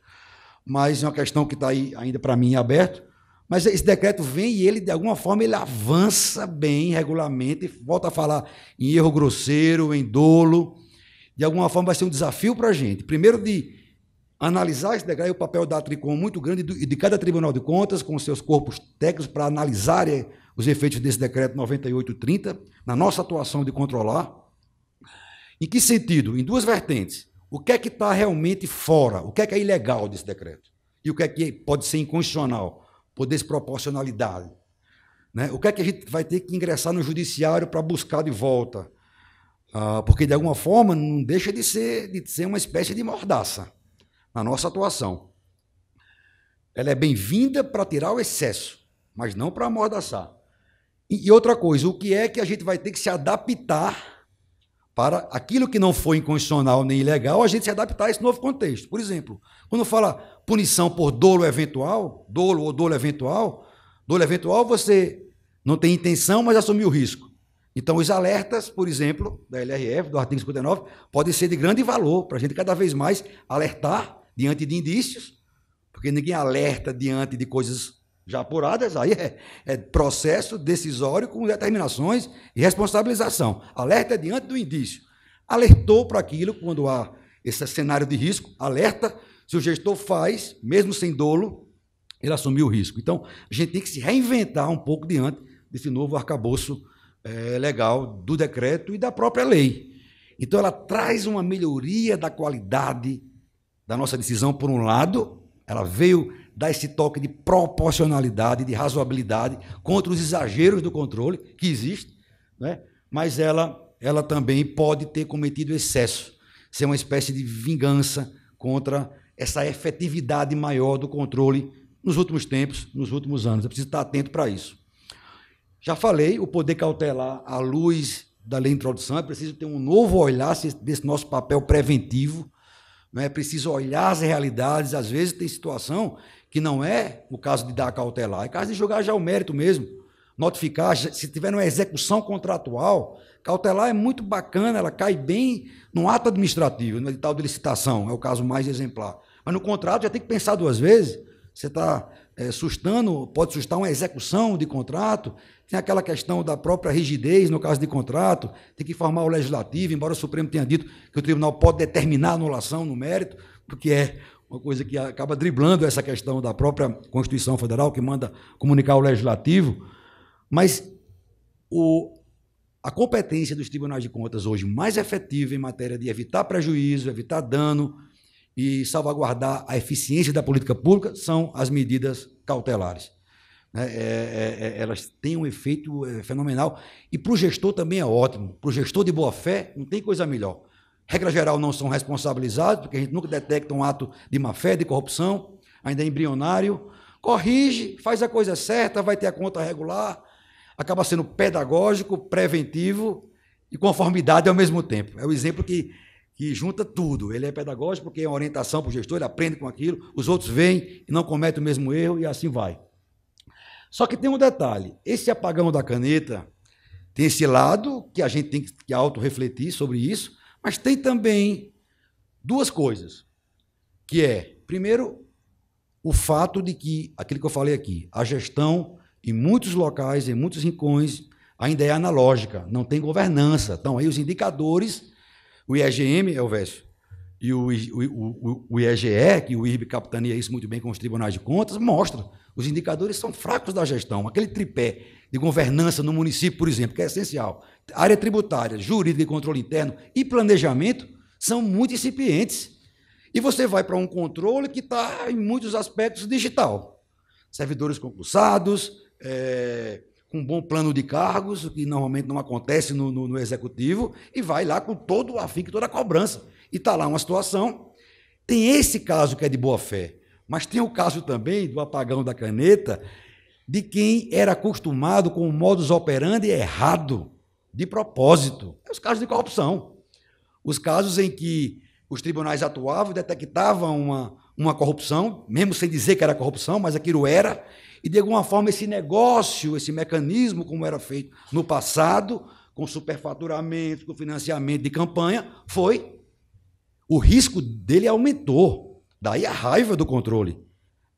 Mas é uma questão que está aí ainda para mim aberto. Mas esse decreto vem e ele, de alguma forma, ele avança bem, regularmente e volta a falar em erro grosseiro, em dolo. De alguma forma, vai ser um desafio para a gente. Primeiro, de analisar esse decreto, e o papel da Tricom é muito grande, e de cada Tribunal de Contas, com seus corpos técnicos, para analisar é, os efeitos desse decreto 9830, na nossa atuação de controlar. Em que sentido? Em duas vertentes. O que é que está realmente fora? O que é que é ilegal desse decreto? E o que é que pode ser inconstitucional? por desproporcionalidade. Né? O que é que a gente vai ter que ingressar no judiciário para buscar de volta? Ah, porque, de alguma forma, não deixa de ser, de ser uma espécie de mordaça na nossa atuação. Ela é bem-vinda para tirar o excesso, mas não para amordaçar. E, e outra coisa, o que é que a gente vai ter que se adaptar para aquilo que não foi inconstitucional nem ilegal, a gente se adaptar a esse novo contexto. Por exemplo, quando fala punição por dolo eventual, dolo ou dolo eventual, dolo eventual você não tem intenção, mas assumiu o risco. Então, os alertas, por exemplo, da LRF, do artigo 59, podem ser de grande valor para a gente cada vez mais alertar diante de indícios, porque ninguém alerta diante de coisas já apuradas, aí é, é, processo decisório com determinações e responsabilização. Alerta diante do indício. Alertou para aquilo quando há esse cenário de risco, alerta, se o gestor faz, mesmo sem dolo, ele assumiu o risco. Então, a gente tem que se reinventar um pouco diante desse novo arcabouço é, legal do decreto e da própria lei. Então, ela traz uma melhoria da qualidade da nossa decisão, por um lado, ela veio dar esse toque de proporcionalidade, de razoabilidade contra os exageros do controle que existe, né? mas ela, ela também pode ter cometido excesso, ser é uma espécie de vingança contra essa efetividade maior do controle nos últimos tempos, nos últimos anos. É preciso estar atento para isso. Já falei, o poder cautelar à luz da lei de introdução é preciso ter um novo olhar desse nosso papel preventivo. Não né? é preciso olhar as realidades. Às vezes tem situação que não é o caso de dar cautelar, é caso de julgar já é o mérito mesmo. Notificar, se tiver uma execução contratual, cautelar é muito bacana, ela cai bem no ato administrativo, no né, edital de licitação, é o caso mais exemplar. Mas no contrato já tem que pensar duas vezes. Você está é, sustando, pode sustar uma execução de contrato, tem aquela questão da própria rigidez no caso de contrato, tem que informar o legislativo, embora o Supremo tenha dito que o tribunal pode determinar anulação no mérito, porque é uma coisa que acaba driblando essa questão da própria Constituição Federal, que manda comunicar ao Legislativo, mas o, a competência dos tribunais de contas hoje mais efetiva em matéria de evitar prejuízo, evitar dano e salvaguardar a eficiência da política pública são as medidas cautelares. Né, é, é, é, elas têm um efeito é, fenomenal e para o gestor também é ótimo. Para o gestor de boa fé, não tem coisa melhor regra geral, não são responsabilizados, porque a gente nunca detecta um ato de má-fé, de corrupção, ainda é embrionário. Corrige, faz a coisa certa, vai ter a conta regular, acaba sendo pedagógico, preventivo e conformidade ao mesmo tempo. É o exemplo que, que junta tudo. Ele é pedagógico porque é uma orientação para o gestor, ele aprende com aquilo, os outros vêm e não cometem o mesmo erro e assim vai. Só que tem um detalhe: esse apagão da caneta tem esse lado que a gente tem que auto-refletir sobre isso, mas tem também duas coisas, que é, primeiro, o fato de que, aquilo que eu falei aqui, a gestão em muitos locais, em muitos rincões, ainda é analógica, não tem governança. Então, aí os indicadores, o IEGM, Elvésio, e o, o, o, o IEGE, que o IRB capitania isso muito bem com os tribunais de contas, mostra os indicadores são fracos da gestão. Aquele tripé de governança no município, por exemplo, que é essencial, área tributária, jurídica e controle interno e planejamento são muito incipientes. E você vai para um controle que está, em muitos aspectos, digital. Servidores concursados, é, com um bom plano de cargos, o que normalmente não acontece no, no, no executivo, e vai lá com todo o afinco, toda a cobrança. E está lá uma situação. Tem esse caso que é de boa fé. Mas tem o caso também do apagão da caneta de quem era acostumado com o modus operandi errado, de propósito. É os casos de corrupção. Os casos em que os tribunais atuavam e detectavam uma, uma corrupção, mesmo sem dizer que era corrupção, mas aquilo era, e de alguma forma esse negócio, esse mecanismo, como era feito no passado, com superfaturamento, com financiamento de campanha, foi. O risco dele aumentou. Daí a raiva do controle.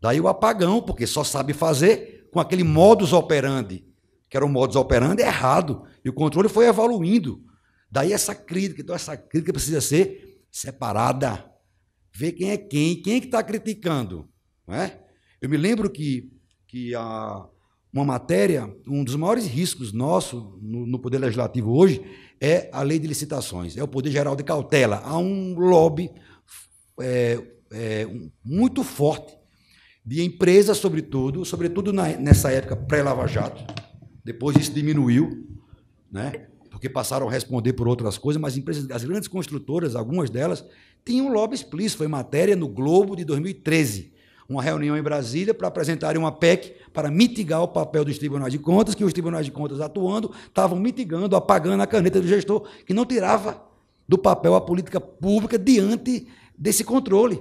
Daí o apagão, porque só sabe fazer com aquele modus operandi, que era o modus operandi errado. E o controle foi evoluindo. Daí essa crítica, então essa crítica precisa ser separada. Ver quem é quem, quem é que está criticando. Não é? Eu me lembro que, que a, uma matéria, um dos maiores riscos nosso no, no, Poder Legislativo hoje é a lei de licitações, é o Poder Geral de Cautela. Há um lobby é, é, muito forte de empresas, sobretudo, sobretudo na, nessa época pré-Lava Jato. Depois isso diminuiu, né? porque passaram a responder por outras coisas, mas empresas, as grandes construtoras, algumas delas, tinham um lobby explícito. Foi matéria no Globo de 2013, uma reunião em Brasília para apresentarem uma PEC para mitigar o papel dos tribunais de contas, que os tribunais de contas atuando estavam mitigando, apagando a caneta do gestor, que não tirava do papel a política pública diante desse controle.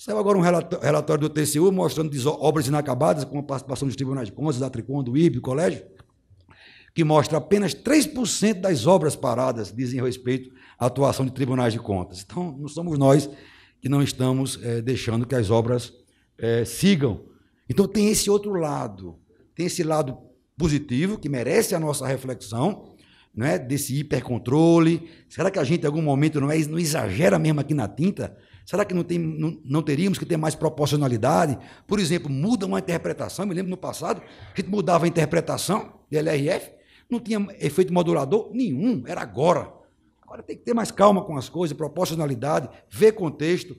Saiu agora um relatório do TCU mostrando obras inacabadas, com a participação dos tribunais de contas, da Tricom, do IB, do Colégio, que mostra apenas 3% das obras paradas dizem respeito à atuação de tribunais de contas. Então, não somos nós que não estamos é, deixando que as obras é, sigam. Então, tem esse outro lado, tem esse lado positivo que merece a nossa reflexão, né, desse hipercontrole. Será que a gente, em algum momento, não, é, não exagera mesmo aqui na tinta? Será que não, tem, não, não teríamos que ter mais proporcionalidade? Por exemplo, muda uma interpretação. me lembro no passado, a gente mudava a interpretação de LRF, não tinha efeito modulador nenhum, era agora. Agora tem que ter mais calma com as coisas, proporcionalidade, ver contexto.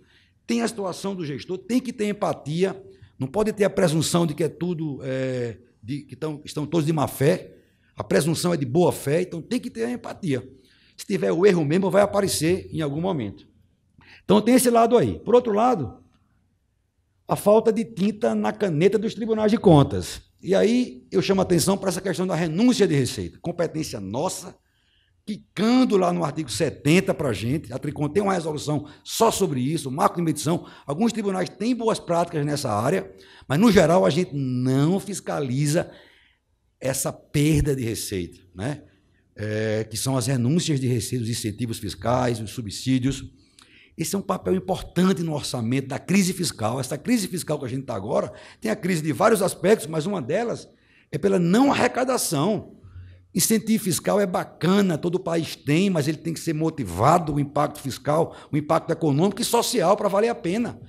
Tem a situação do gestor, tem que ter empatia, não pode ter a presunção de que é tudo, é, de, que tão, estão todos de má fé. A presunção é de boa fé, então tem que ter a empatia. Se tiver o erro mesmo, vai aparecer em algum momento. Então tem esse lado aí. Por outro lado, a falta de tinta na caneta dos tribunais de contas. E aí eu chamo a atenção para essa questão da renúncia de receita. Competência nossa, quicando lá no artigo 70 para a gente. A Tricom tem uma resolução só sobre isso, marco de medição. Alguns tribunais têm boas práticas nessa área, mas no geral a gente não fiscaliza essa perda de receita, né? É, que são as renúncias de receitas, os incentivos fiscais, os subsídios. Esse é um papel importante no orçamento da crise fiscal. Essa crise fiscal que a gente está agora tem a crise de vários aspectos, mas uma delas é pela não arrecadação. Incentivo fiscal é bacana, todo país tem, mas ele tem que ser motivado, o impacto fiscal, o impacto econômico e social para valer a pena.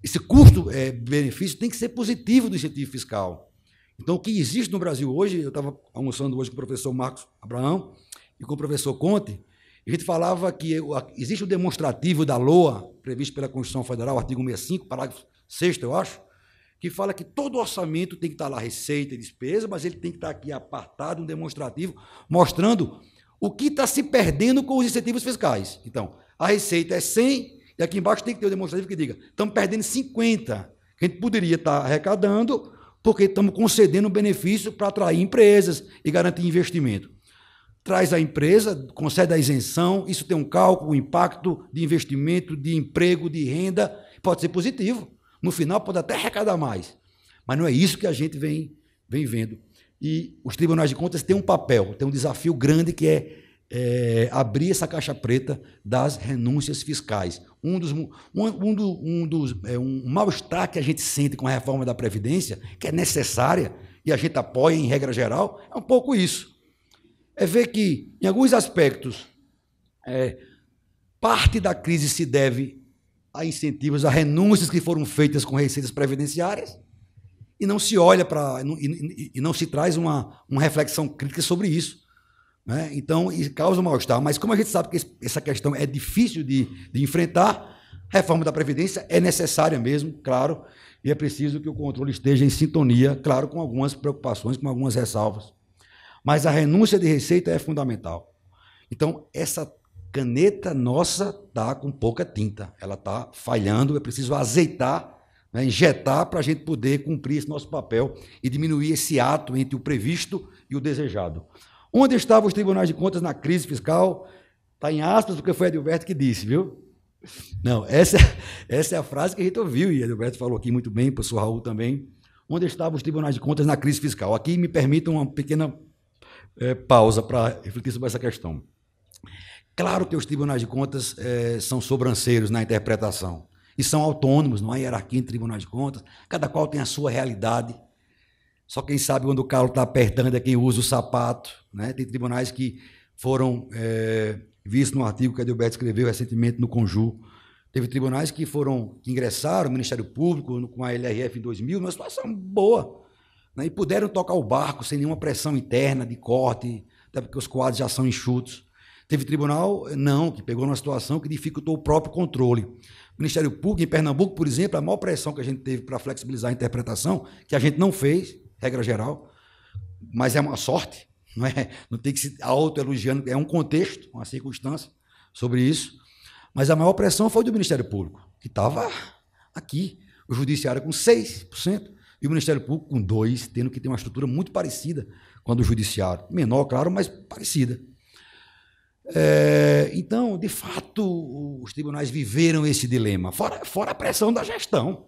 Esse custo-benefício eh, é, tem que ser positivo do incentivo fiscal. Então, o que existe no Brasil hoje, eu estava almoçando hoje com o professor Marcos Abraão e com o professor Conte, a gente falava que existe o demonstrativo da LOA, previsto pela Constituição Federal, artigo 65, parágrafo 6, eu acho, que fala que todo orçamento tem que estar lá receita e despesa, mas ele tem que estar aqui apartado, um demonstrativo, mostrando o que está se perdendo com os incentivos fiscais. Então, a receita é 100, e aqui embaixo tem que ter o um demonstrativo que diga, estamos perdendo 50, que a gente poderia estar arrecadando, porque estamos concedendo benefício para atrair empresas e garantir investimento traz a empresa, concede a isenção, isso tem um cálculo, um impacto de investimento, de emprego, de renda, pode ser positivo. No final pode até arrecadar mais. Mas não é isso que a gente vem, vem vendo. E os tribunais de contas têm um papel, têm um desafio grande que é, é abrir essa caixa preta das renúncias fiscais. Um dos, um, um, do, um dos é, um mal-estar que a gente sente com a reforma da Previdência, que é necessária, e a gente apoia em regra geral, é um pouco isso é ver que, em alguns aspectos, é, parte da crise se deve a incentivos, a renúncias que foram feitas com receitas previdenciárias, e não se olha para. E, e, não se traz uma, uma reflexão crítica sobre isso. Né? Então, isso causa um mal-estar. Mas, como a gente sabe que essa questão é difícil de, de enfrentar, a reforma da Previdência é necessária mesmo, claro, e é preciso que o controle esteja em sintonia, claro, com algumas preocupações, com algumas ressalvas. Mas a renúncia de receita é fundamental. Então, essa caneta nossa está com pouca tinta. Ela está falhando, é preciso azeitar, né, injetar para a gente poder cumprir esse nosso papel e diminuir esse ato entre o previsto e o desejado. Onde estavam os tribunais de contas na crise fiscal? Está em aspas, porque foi Edilberto que disse, viu? Não, essa, essa é a frase que a gente ouviu, e Edilberto falou aqui muito bem, o professor Raul também. Onde estavam os tribunais de contas na crise fiscal? Aqui me permitam uma pequena é, pausa para refletir sobre essa questão. Claro que os tribunais de contas é, são sobranceiros na interpretação e são autônomos, não há hierarquia entre tribunais de contas, cada qual tem a sua realidade. Só quem sabe quando o carro está apertando é quem usa o sapato. Né? Tem tribunais que foram é, vistos no artigo que a Dilberto escreveu recentemente no Conju. Teve tribunais que foram que ingressaram no Ministério Público com a LRF em 2000, numa situação boa né, e puderam tocar o barco sem nenhuma pressão interna de corte, até porque os quadros já são enxutos. Teve tribunal? Não, que pegou numa situação que dificultou o próprio controle. O Ministério Público, em Pernambuco, por exemplo, a maior pressão que a gente teve para flexibilizar a interpretação, que a gente não fez, regra geral, mas é uma sorte, não é? Não tem que se auto-elogiando, é um contexto, uma circunstância sobre isso. Mas a maior pressão foi do Ministério Público, que estava aqui, o Judiciário com 6%, e o Ministério Público com dois, tendo que ter uma estrutura muito parecida com a do Judiciário. Menor, claro, mas parecida. É, então, de fato, os tribunais viveram esse dilema, fora, fora a pressão da gestão.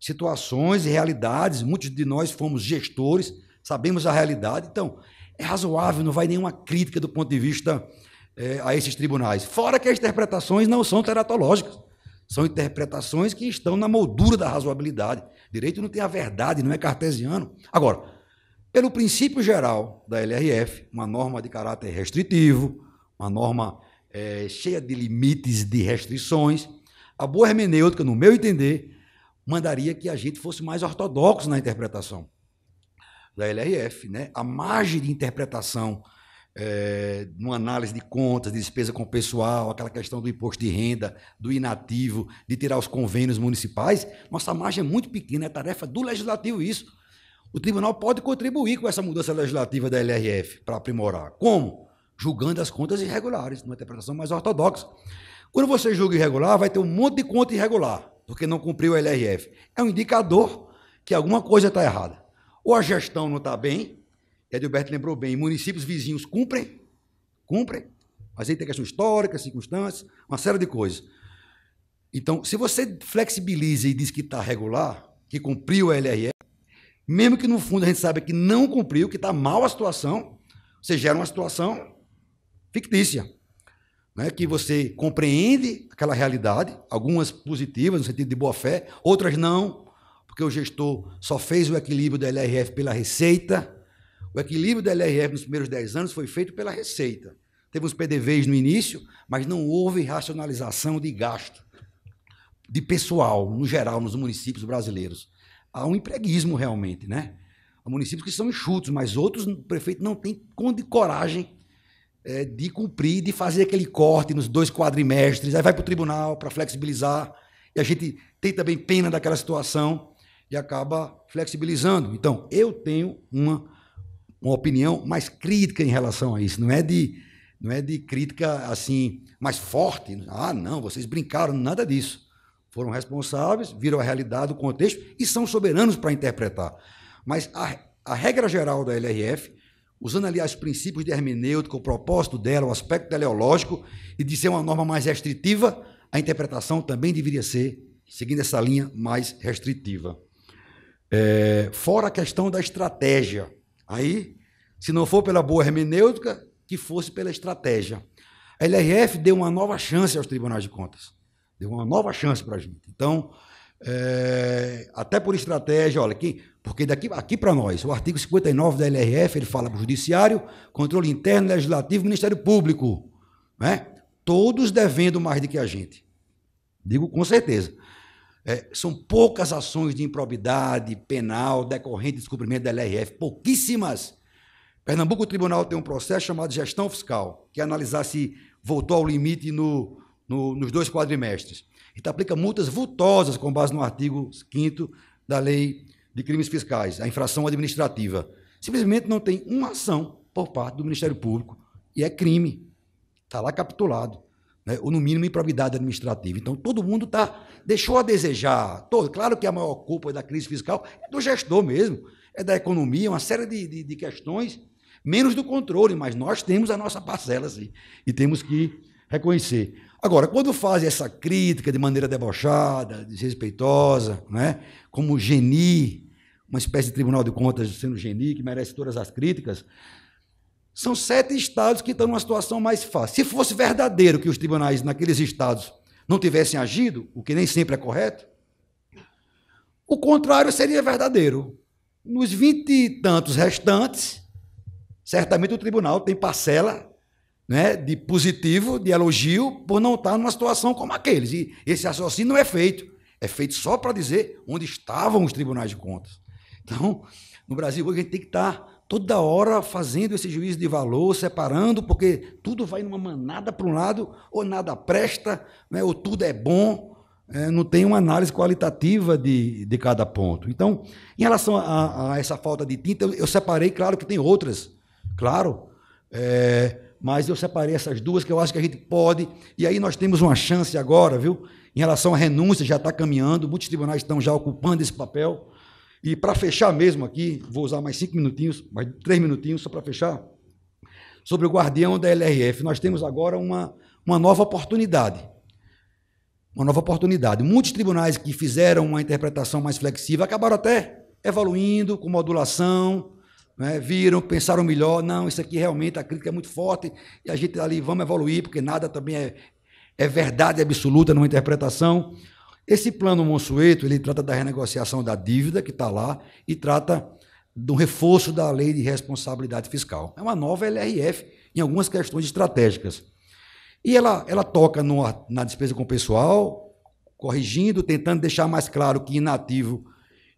Situações e realidades, muitos de nós fomos gestores, sabemos a realidade, então é razoável, não vai nenhuma crítica do ponto de vista é, a esses tribunais. Fora que as interpretações não são teratológicas. São interpretações que estão na moldura da razoabilidade. Direito não tem a verdade, não é cartesiano. Agora, pelo princípio geral da LRF, uma norma de caráter restritivo, uma norma é, cheia de limites, de restrições, a boa hermenêutica, no meu entender, mandaria que a gente fosse mais ortodoxo na interpretação da LRF, né? A margem de interpretação é, numa análise de contas, de despesa com o pessoal, aquela questão do imposto de renda, do inativo, de tirar os convênios municipais, nossa margem é muito pequena, é tarefa do legislativo isso. O tribunal pode contribuir com essa mudança legislativa da LRF para aprimorar. Como? Julgando as contas irregulares, numa interpretação mais ortodoxa. Quando você julga irregular, vai ter um monte de conta irregular, porque não cumpriu a LRF. É um indicador que alguma coisa está errada. Ou a gestão não está bem, Edilberto lembrou bem, municípios vizinhos cumprem, cumprem, mas aí tem questão histórica, circunstâncias, uma série de coisas. Então, se você flexibiliza e diz que está regular, que cumpriu a LRE, mesmo que no fundo a gente saiba que não cumpriu, que está mal a situação, você gera uma situação fictícia. Né? Que você compreende aquela realidade, algumas positivas, no sentido de boa-fé, outras não, porque o gestor só fez o equilíbrio da LRF pela receita, o equilíbrio da LRF nos primeiros 10 anos foi feito pela Receita. Teve uns PDVs no início, mas não houve racionalização de gasto de pessoal, no geral, nos municípios brasileiros. Há um empreguismo realmente, né? Há municípios que são enxutos, mas outros o prefeito não tem coragem é, de cumprir, de fazer aquele corte nos dois quadrimestres, aí vai para o tribunal para flexibilizar, e a gente tem também pena daquela situação e acaba flexibilizando. Então, eu tenho uma uma opinião mais crítica em relação a isso. Não é de, não é de crítica assim mais forte. Ah, não, vocês brincaram, nada disso. Foram responsáveis, viram a realidade, o contexto e são soberanos para interpretar. Mas a, a regra geral da LRF, usando ali os princípios de hermenêutica, o propósito dela, o aspecto teleológico, e de ser uma norma mais restritiva, a interpretação também deveria ser seguindo essa linha mais restritiva. É, fora a questão da estratégia, Aí, se não for pela boa hermenêutica, que fosse pela estratégia. A LRF deu uma nova chance aos tribunais de contas. Deu uma nova chance para a gente. Então, é, até por estratégia, olha, aqui, porque daqui aqui para nós, o artigo 59 da LRF, ele fala para o judiciário, controle interno, legislativo, Ministério Público. Né? Todos devendo mais do que a gente. Digo com certeza. É, são poucas ações de improbidade penal decorrente do descobrimento da LRF, pouquíssimas. Pernambuco, o tribunal tem um processo chamado gestão fiscal, que é analisar se voltou ao limite no, no, nos dois quadrimestres. E aplica multas vultosas com base no artigo 5 da Lei de Crimes Fiscais, a infração administrativa. Simplesmente não tem uma ação por parte do Ministério Público e é crime. Está lá capitulado né? ou no mínimo improbidade administrativa. Então, todo mundo tá, deixou a desejar. Todo, claro que a maior culpa é da crise fiscal é do gestor mesmo, é da economia, uma série de, de, de questões, menos do controle, mas nós temos a nossa parcela, sim, e temos que reconhecer. Agora, quando fazem essa crítica de maneira debochada, desrespeitosa, né? como geni, uma espécie de tribunal de contas sendo geni, que merece todas as críticas, são sete estados que estão numa situação mais fácil. Se fosse verdadeiro que os tribunais naqueles estados não tivessem agido, o que nem sempre é correto, o contrário seria verdadeiro. Nos vinte e tantos restantes, certamente o tribunal tem parcela né, de positivo, de elogio, por não estar numa situação como aqueles. E esse raciocínio não é feito. É feito só para dizer onde estavam os tribunais de contas. Então, no Brasil hoje a gente tem que estar toda hora fazendo esse juízo de valor, separando, porque tudo vai numa manada para um lado, ou nada presta, né, ou tudo é bom, é, não tem uma análise qualitativa de, de cada ponto. Então, em relação a, a essa falta de tinta, eu, eu, separei, claro que tem outras, claro, é, mas eu separei essas duas que eu acho que a gente pode, e aí nós temos uma chance agora, viu? Em relação à renúncia, já está caminhando, muitos tribunais estão já ocupando esse papel e para fechar mesmo aqui, vou usar mais cinco minutinhos, mais três minutinhos só para fechar, sobre o guardião da LRF. Nós temos agora uma, uma nova oportunidade. Uma nova oportunidade. Muitos tribunais que fizeram uma interpretação mais flexível acabaram até evoluindo com modulação, né? viram, pensaram melhor, não, isso aqui realmente a crítica é muito forte e a gente tá ali vamos evoluir, porque nada também é, é verdade absoluta numa interpretação. Esse plano Monsueto, ele trata da renegociação da dívida que está lá e trata do reforço da lei de responsabilidade fiscal. É uma nova LRF em algumas questões estratégicas. E ela, ela toca no, na despesa com pessoal, corrigindo, tentando deixar mais claro que inativo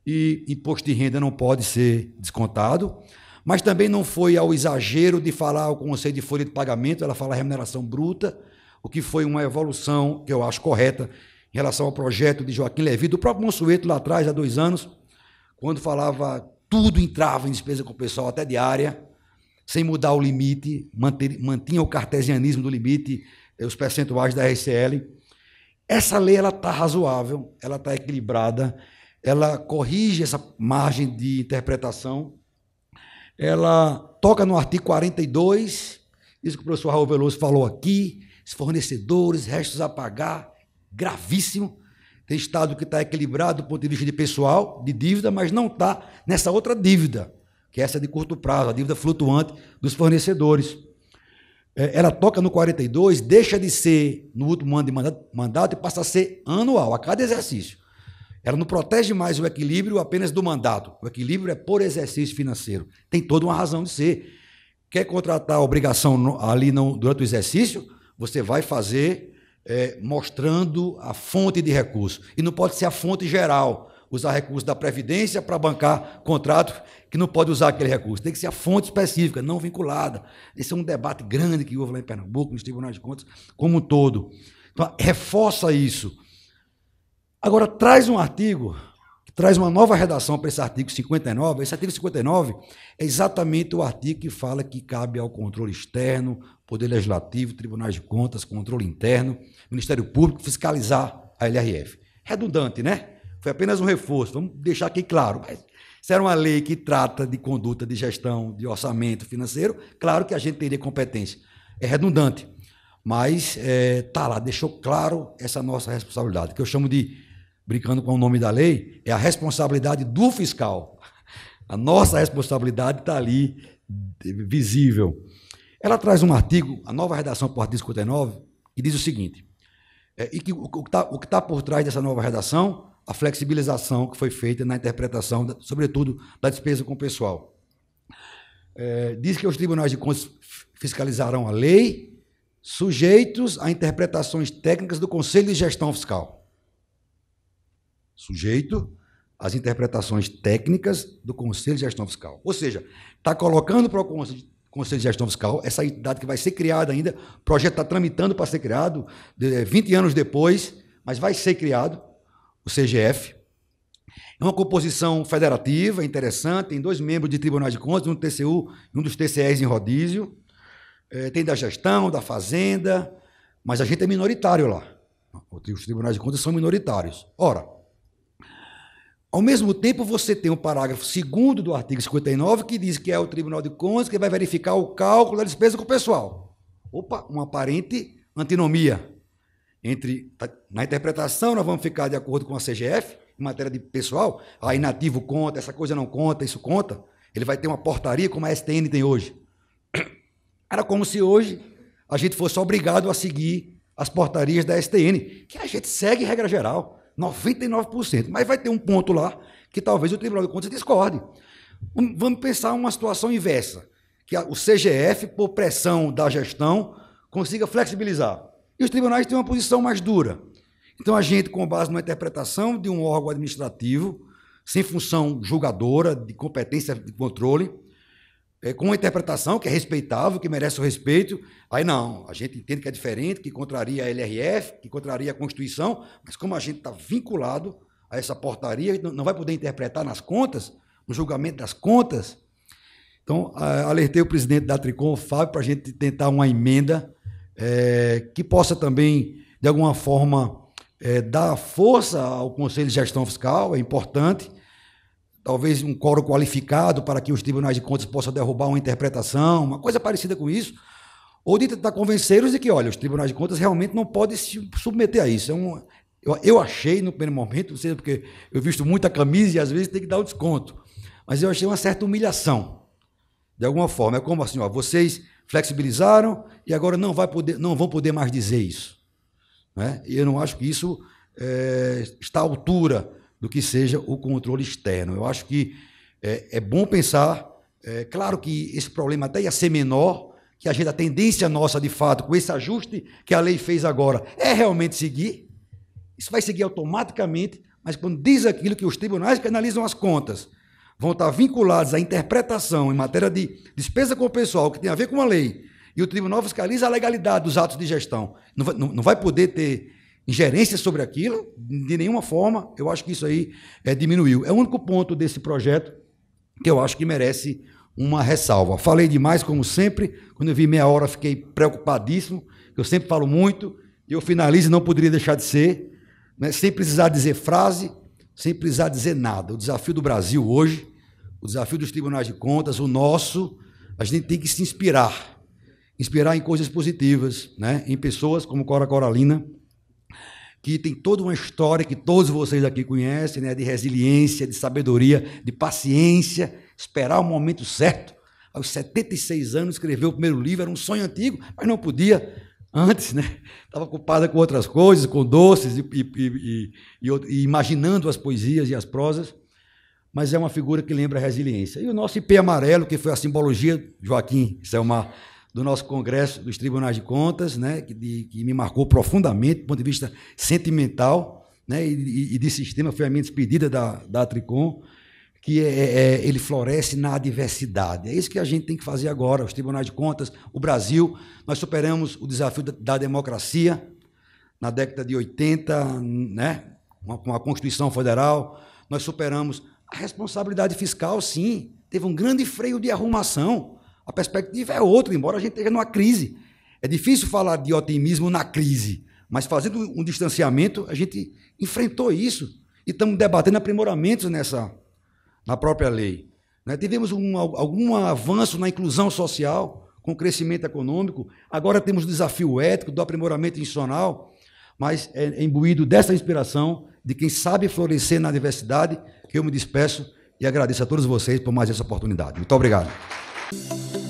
e imposto de renda não pode ser descontado, mas também não foi ao exagero de falar o conceito de folha de pagamento, ela fala remuneração bruta, o que foi uma evolução que eu acho correta em relação ao projeto de Joaquim Levi, do próprio Monsueto lá atrás, há dois anos, quando falava tudo entrava em despesa com o pessoal, até diária, sem mudar o limite, manter, mantinha o cartesianismo do limite, eh, os percentuais da RCL. Essa lei ela está razoável, ela está equilibrada, ela corrige essa margem de interpretação, ela toca no artigo 42, isso que o professor Raul Veloso falou aqui, fornecedores, restos a pagar, gravíssimo. Tem estado que está equilibrado do ponto de vista de pessoal, de dívida, mas não está nessa outra dívida, que é essa de curto prazo, a dívida flutuante dos fornecedores. É, ela toca no 42, deixa de ser no último ano de mandato e passa a ser anual, a cada exercício. Ela não protege mais o equilíbrio apenas do mandato. O equilíbrio é por exercício financeiro. Tem toda uma razão de ser. Quer contratar a obrigação ali no, durante o exercício? Você vai fazer é, mostrando a fonte de recurso E não pode ser a fonte geral, usar recursos da Previdência para bancar contrato que não pode usar aquele recurso. Tem que ser a fonte específica, não vinculada. Esse é um debate grande que houve lá em Pernambuco, nos tribunais de contas, como um todo. Então, reforça isso. Agora, traz um artigo traz uma nova redação para esse artigo 59. Esse artigo 59 é exatamente o artigo que fala que cabe ao controle externo, Poder Legislativo, Tribunais de Contas, controle interno, Ministério Público fiscalizar a LRF. Redundante, né? Foi apenas um reforço, vamos deixar aqui claro. Mas se era uma lei que trata de conduta de gestão, de orçamento financeiro, claro que a gente teria competência. É redundante. Mas está eh, é, lá, deixou claro essa nossa responsabilidade, que eu chamo de brincando com o nome da lei, é a responsabilidade do fiscal. A nossa responsabilidade está ali visível. Ela traz um artigo, a nova redação do artigo 59, que diz o seguinte: é, e que o, o que está tá por trás dessa nova redação, a flexibilização que foi feita na interpretação, da, sobretudo, da despesa com o pessoal. É, diz que os tribunais de contas fiscalizarão a lei, sujeitos a interpretações técnicas do Conselho de Gestão Fiscal sujeito às interpretações técnicas do Conselho de Gestão Fiscal. Ou seja, está colocando para o Conselho de Gestão Fiscal, essa entidade que vai ser criada ainda, o projeto está tramitando para ser criado, 20 é, anos depois, mas vai ser criado, o CGF. É uma composição federativa, interessante, tem dois membros de Tribunal de Contas, um do TCU e um dos TCEs em rodízio. É, tem da gestão, da fazenda, mas a gente é minoritário lá. Os tribunais de contas são minoritários. Ora, ao mesmo tempo, você tem o um parágrafo segundo do artigo 59 que diz que é o Tribunal de Contas que vai verificar o cálculo da despesa com o pessoal. Opa, uma aparente antinomia entre tá, na interpretação nós vamos ficar de acordo com a CGF em matéria de pessoal, aí ah, nativo conta, essa coisa não conta, isso conta. Ele vai ter uma portaria como a STN tem hoje. Era como se hoje a gente fosse obrigado a seguir as portarias da STN, que a gente segue regra geral. 99%. Mas vai ter um ponto lá que talvez o Tribunal de Contas discorde. Vamos pensar uma situação inversa, que o CGF, por pressão da gestão, consiga flexibilizar. E os tribunais têm uma posição mais dura. Então a gente, com base numa interpretação de um órgão administrativo, sem função julgadora, de competência de controle, é, com uma interpretação que é respeitável, que merece o respeito. Aí não, a gente entende que é diferente, que contraria a LRF, que contraria a Constituição, mas como a gente está vinculado a essa portaria, a não vai poder interpretar nas contas, no julgamento das contas. Então, alertei o presidente da Tricom, Fábio, para a gente tentar uma emenda é, que possa também, de alguma forma, é, dar força ao Conselho de Gestão Fiscal, é importante, talvez um coro qualificado para que os tribunais de contas possam derrubar uma interpretação, uma coisa parecida com isso, ou de tentar convencê-los de que, olha, os tribunais de contas realmente não podem se submeter a isso. É um, eu, eu, achei no primeiro momento, não sei porque eu visto muita camisa e às vezes tem que dar o um desconto, mas eu achei uma certa humilhação, de alguma forma. É como assim, ó, vocês flexibilizaram e agora não, vai poder, não vão poder mais dizer isso. Né? E eu não acho que isso é, está à altura do que seja o controle externo. Eu acho que é, é bom pensar, é, claro que esse problema até ia ser menor, que a gente, a tendência nossa, de fato, com esse ajuste que a lei fez agora, é realmente seguir. Isso vai seguir automaticamente, mas quando diz aquilo que os tribunais que analisam as contas vão estar vinculados à interpretação em matéria de despesa com o pessoal, que tem a ver com a lei, e o tribunal fiscaliza a legalidade dos atos de gestão. Não vai, não, não vai poder ter ingerência sobre aquilo, de nenhuma forma, eu acho que isso aí é, diminuiu. É o único ponto desse projeto que eu acho que merece uma ressalva. Falei demais, como sempre. Quando eu vi meia hora, fiquei preocupadíssimo. Eu sempre falo muito. e Eu finalizo e não poderia deixar de ser. Né? Sem precisar dizer frase, sem precisar dizer nada. O desafio do Brasil hoje, o desafio dos tribunais de contas, o nosso, a gente tem que se inspirar. Inspirar em coisas positivas, né? em pessoas como Cora Coralina, que tem toda uma história que todos vocês aqui conhecem, né, de resiliência, de sabedoria, de paciência, esperar o momento certo. Aos 76 anos escreveu o primeiro livro, era um sonho antigo, mas não podia antes, né? Estava ocupada com outras coisas, com doces e, e, e, e, imaginando as poesias e as prosas, mas é uma figura que lembra a resiliência. E o nosso IP amarelo, que foi a simbologia, Joaquim Selmar, do nosso Congresso dos Tribunais de Contas, né, que, de, que me marcou profundamente do ponto de vista sentimental né, e, e de sistema, foi a minha despedida da, da Tricom, que é, é, é, ele floresce na adversidade. É isso que a gente tem que fazer agora, os Tribunais de Contas, o Brasil. Nós superamos o desafio da, da democracia na década de 80, né, com a Constituição Federal, nós superamos a responsabilidade fiscal, sim, teve um grande freio de arrumação. A perspectiva é outra, embora a gente esteja numa crise. É difícil falar de otimismo na crise, mas fazendo um distanciamento, a gente enfrentou isso e estamos debatendo aprimoramentos nessa, na própria lei. Né? Tivemos um, algum avanço na inclusão social, com o crescimento econômico, agora temos o desafio ético do aprimoramento institucional, mas é, é imbuído dessa inspiração de quem sabe florescer na diversidade, que eu me despeço e agradeço a todos vocês por mais essa oportunidade. Muito obrigado. Thank you.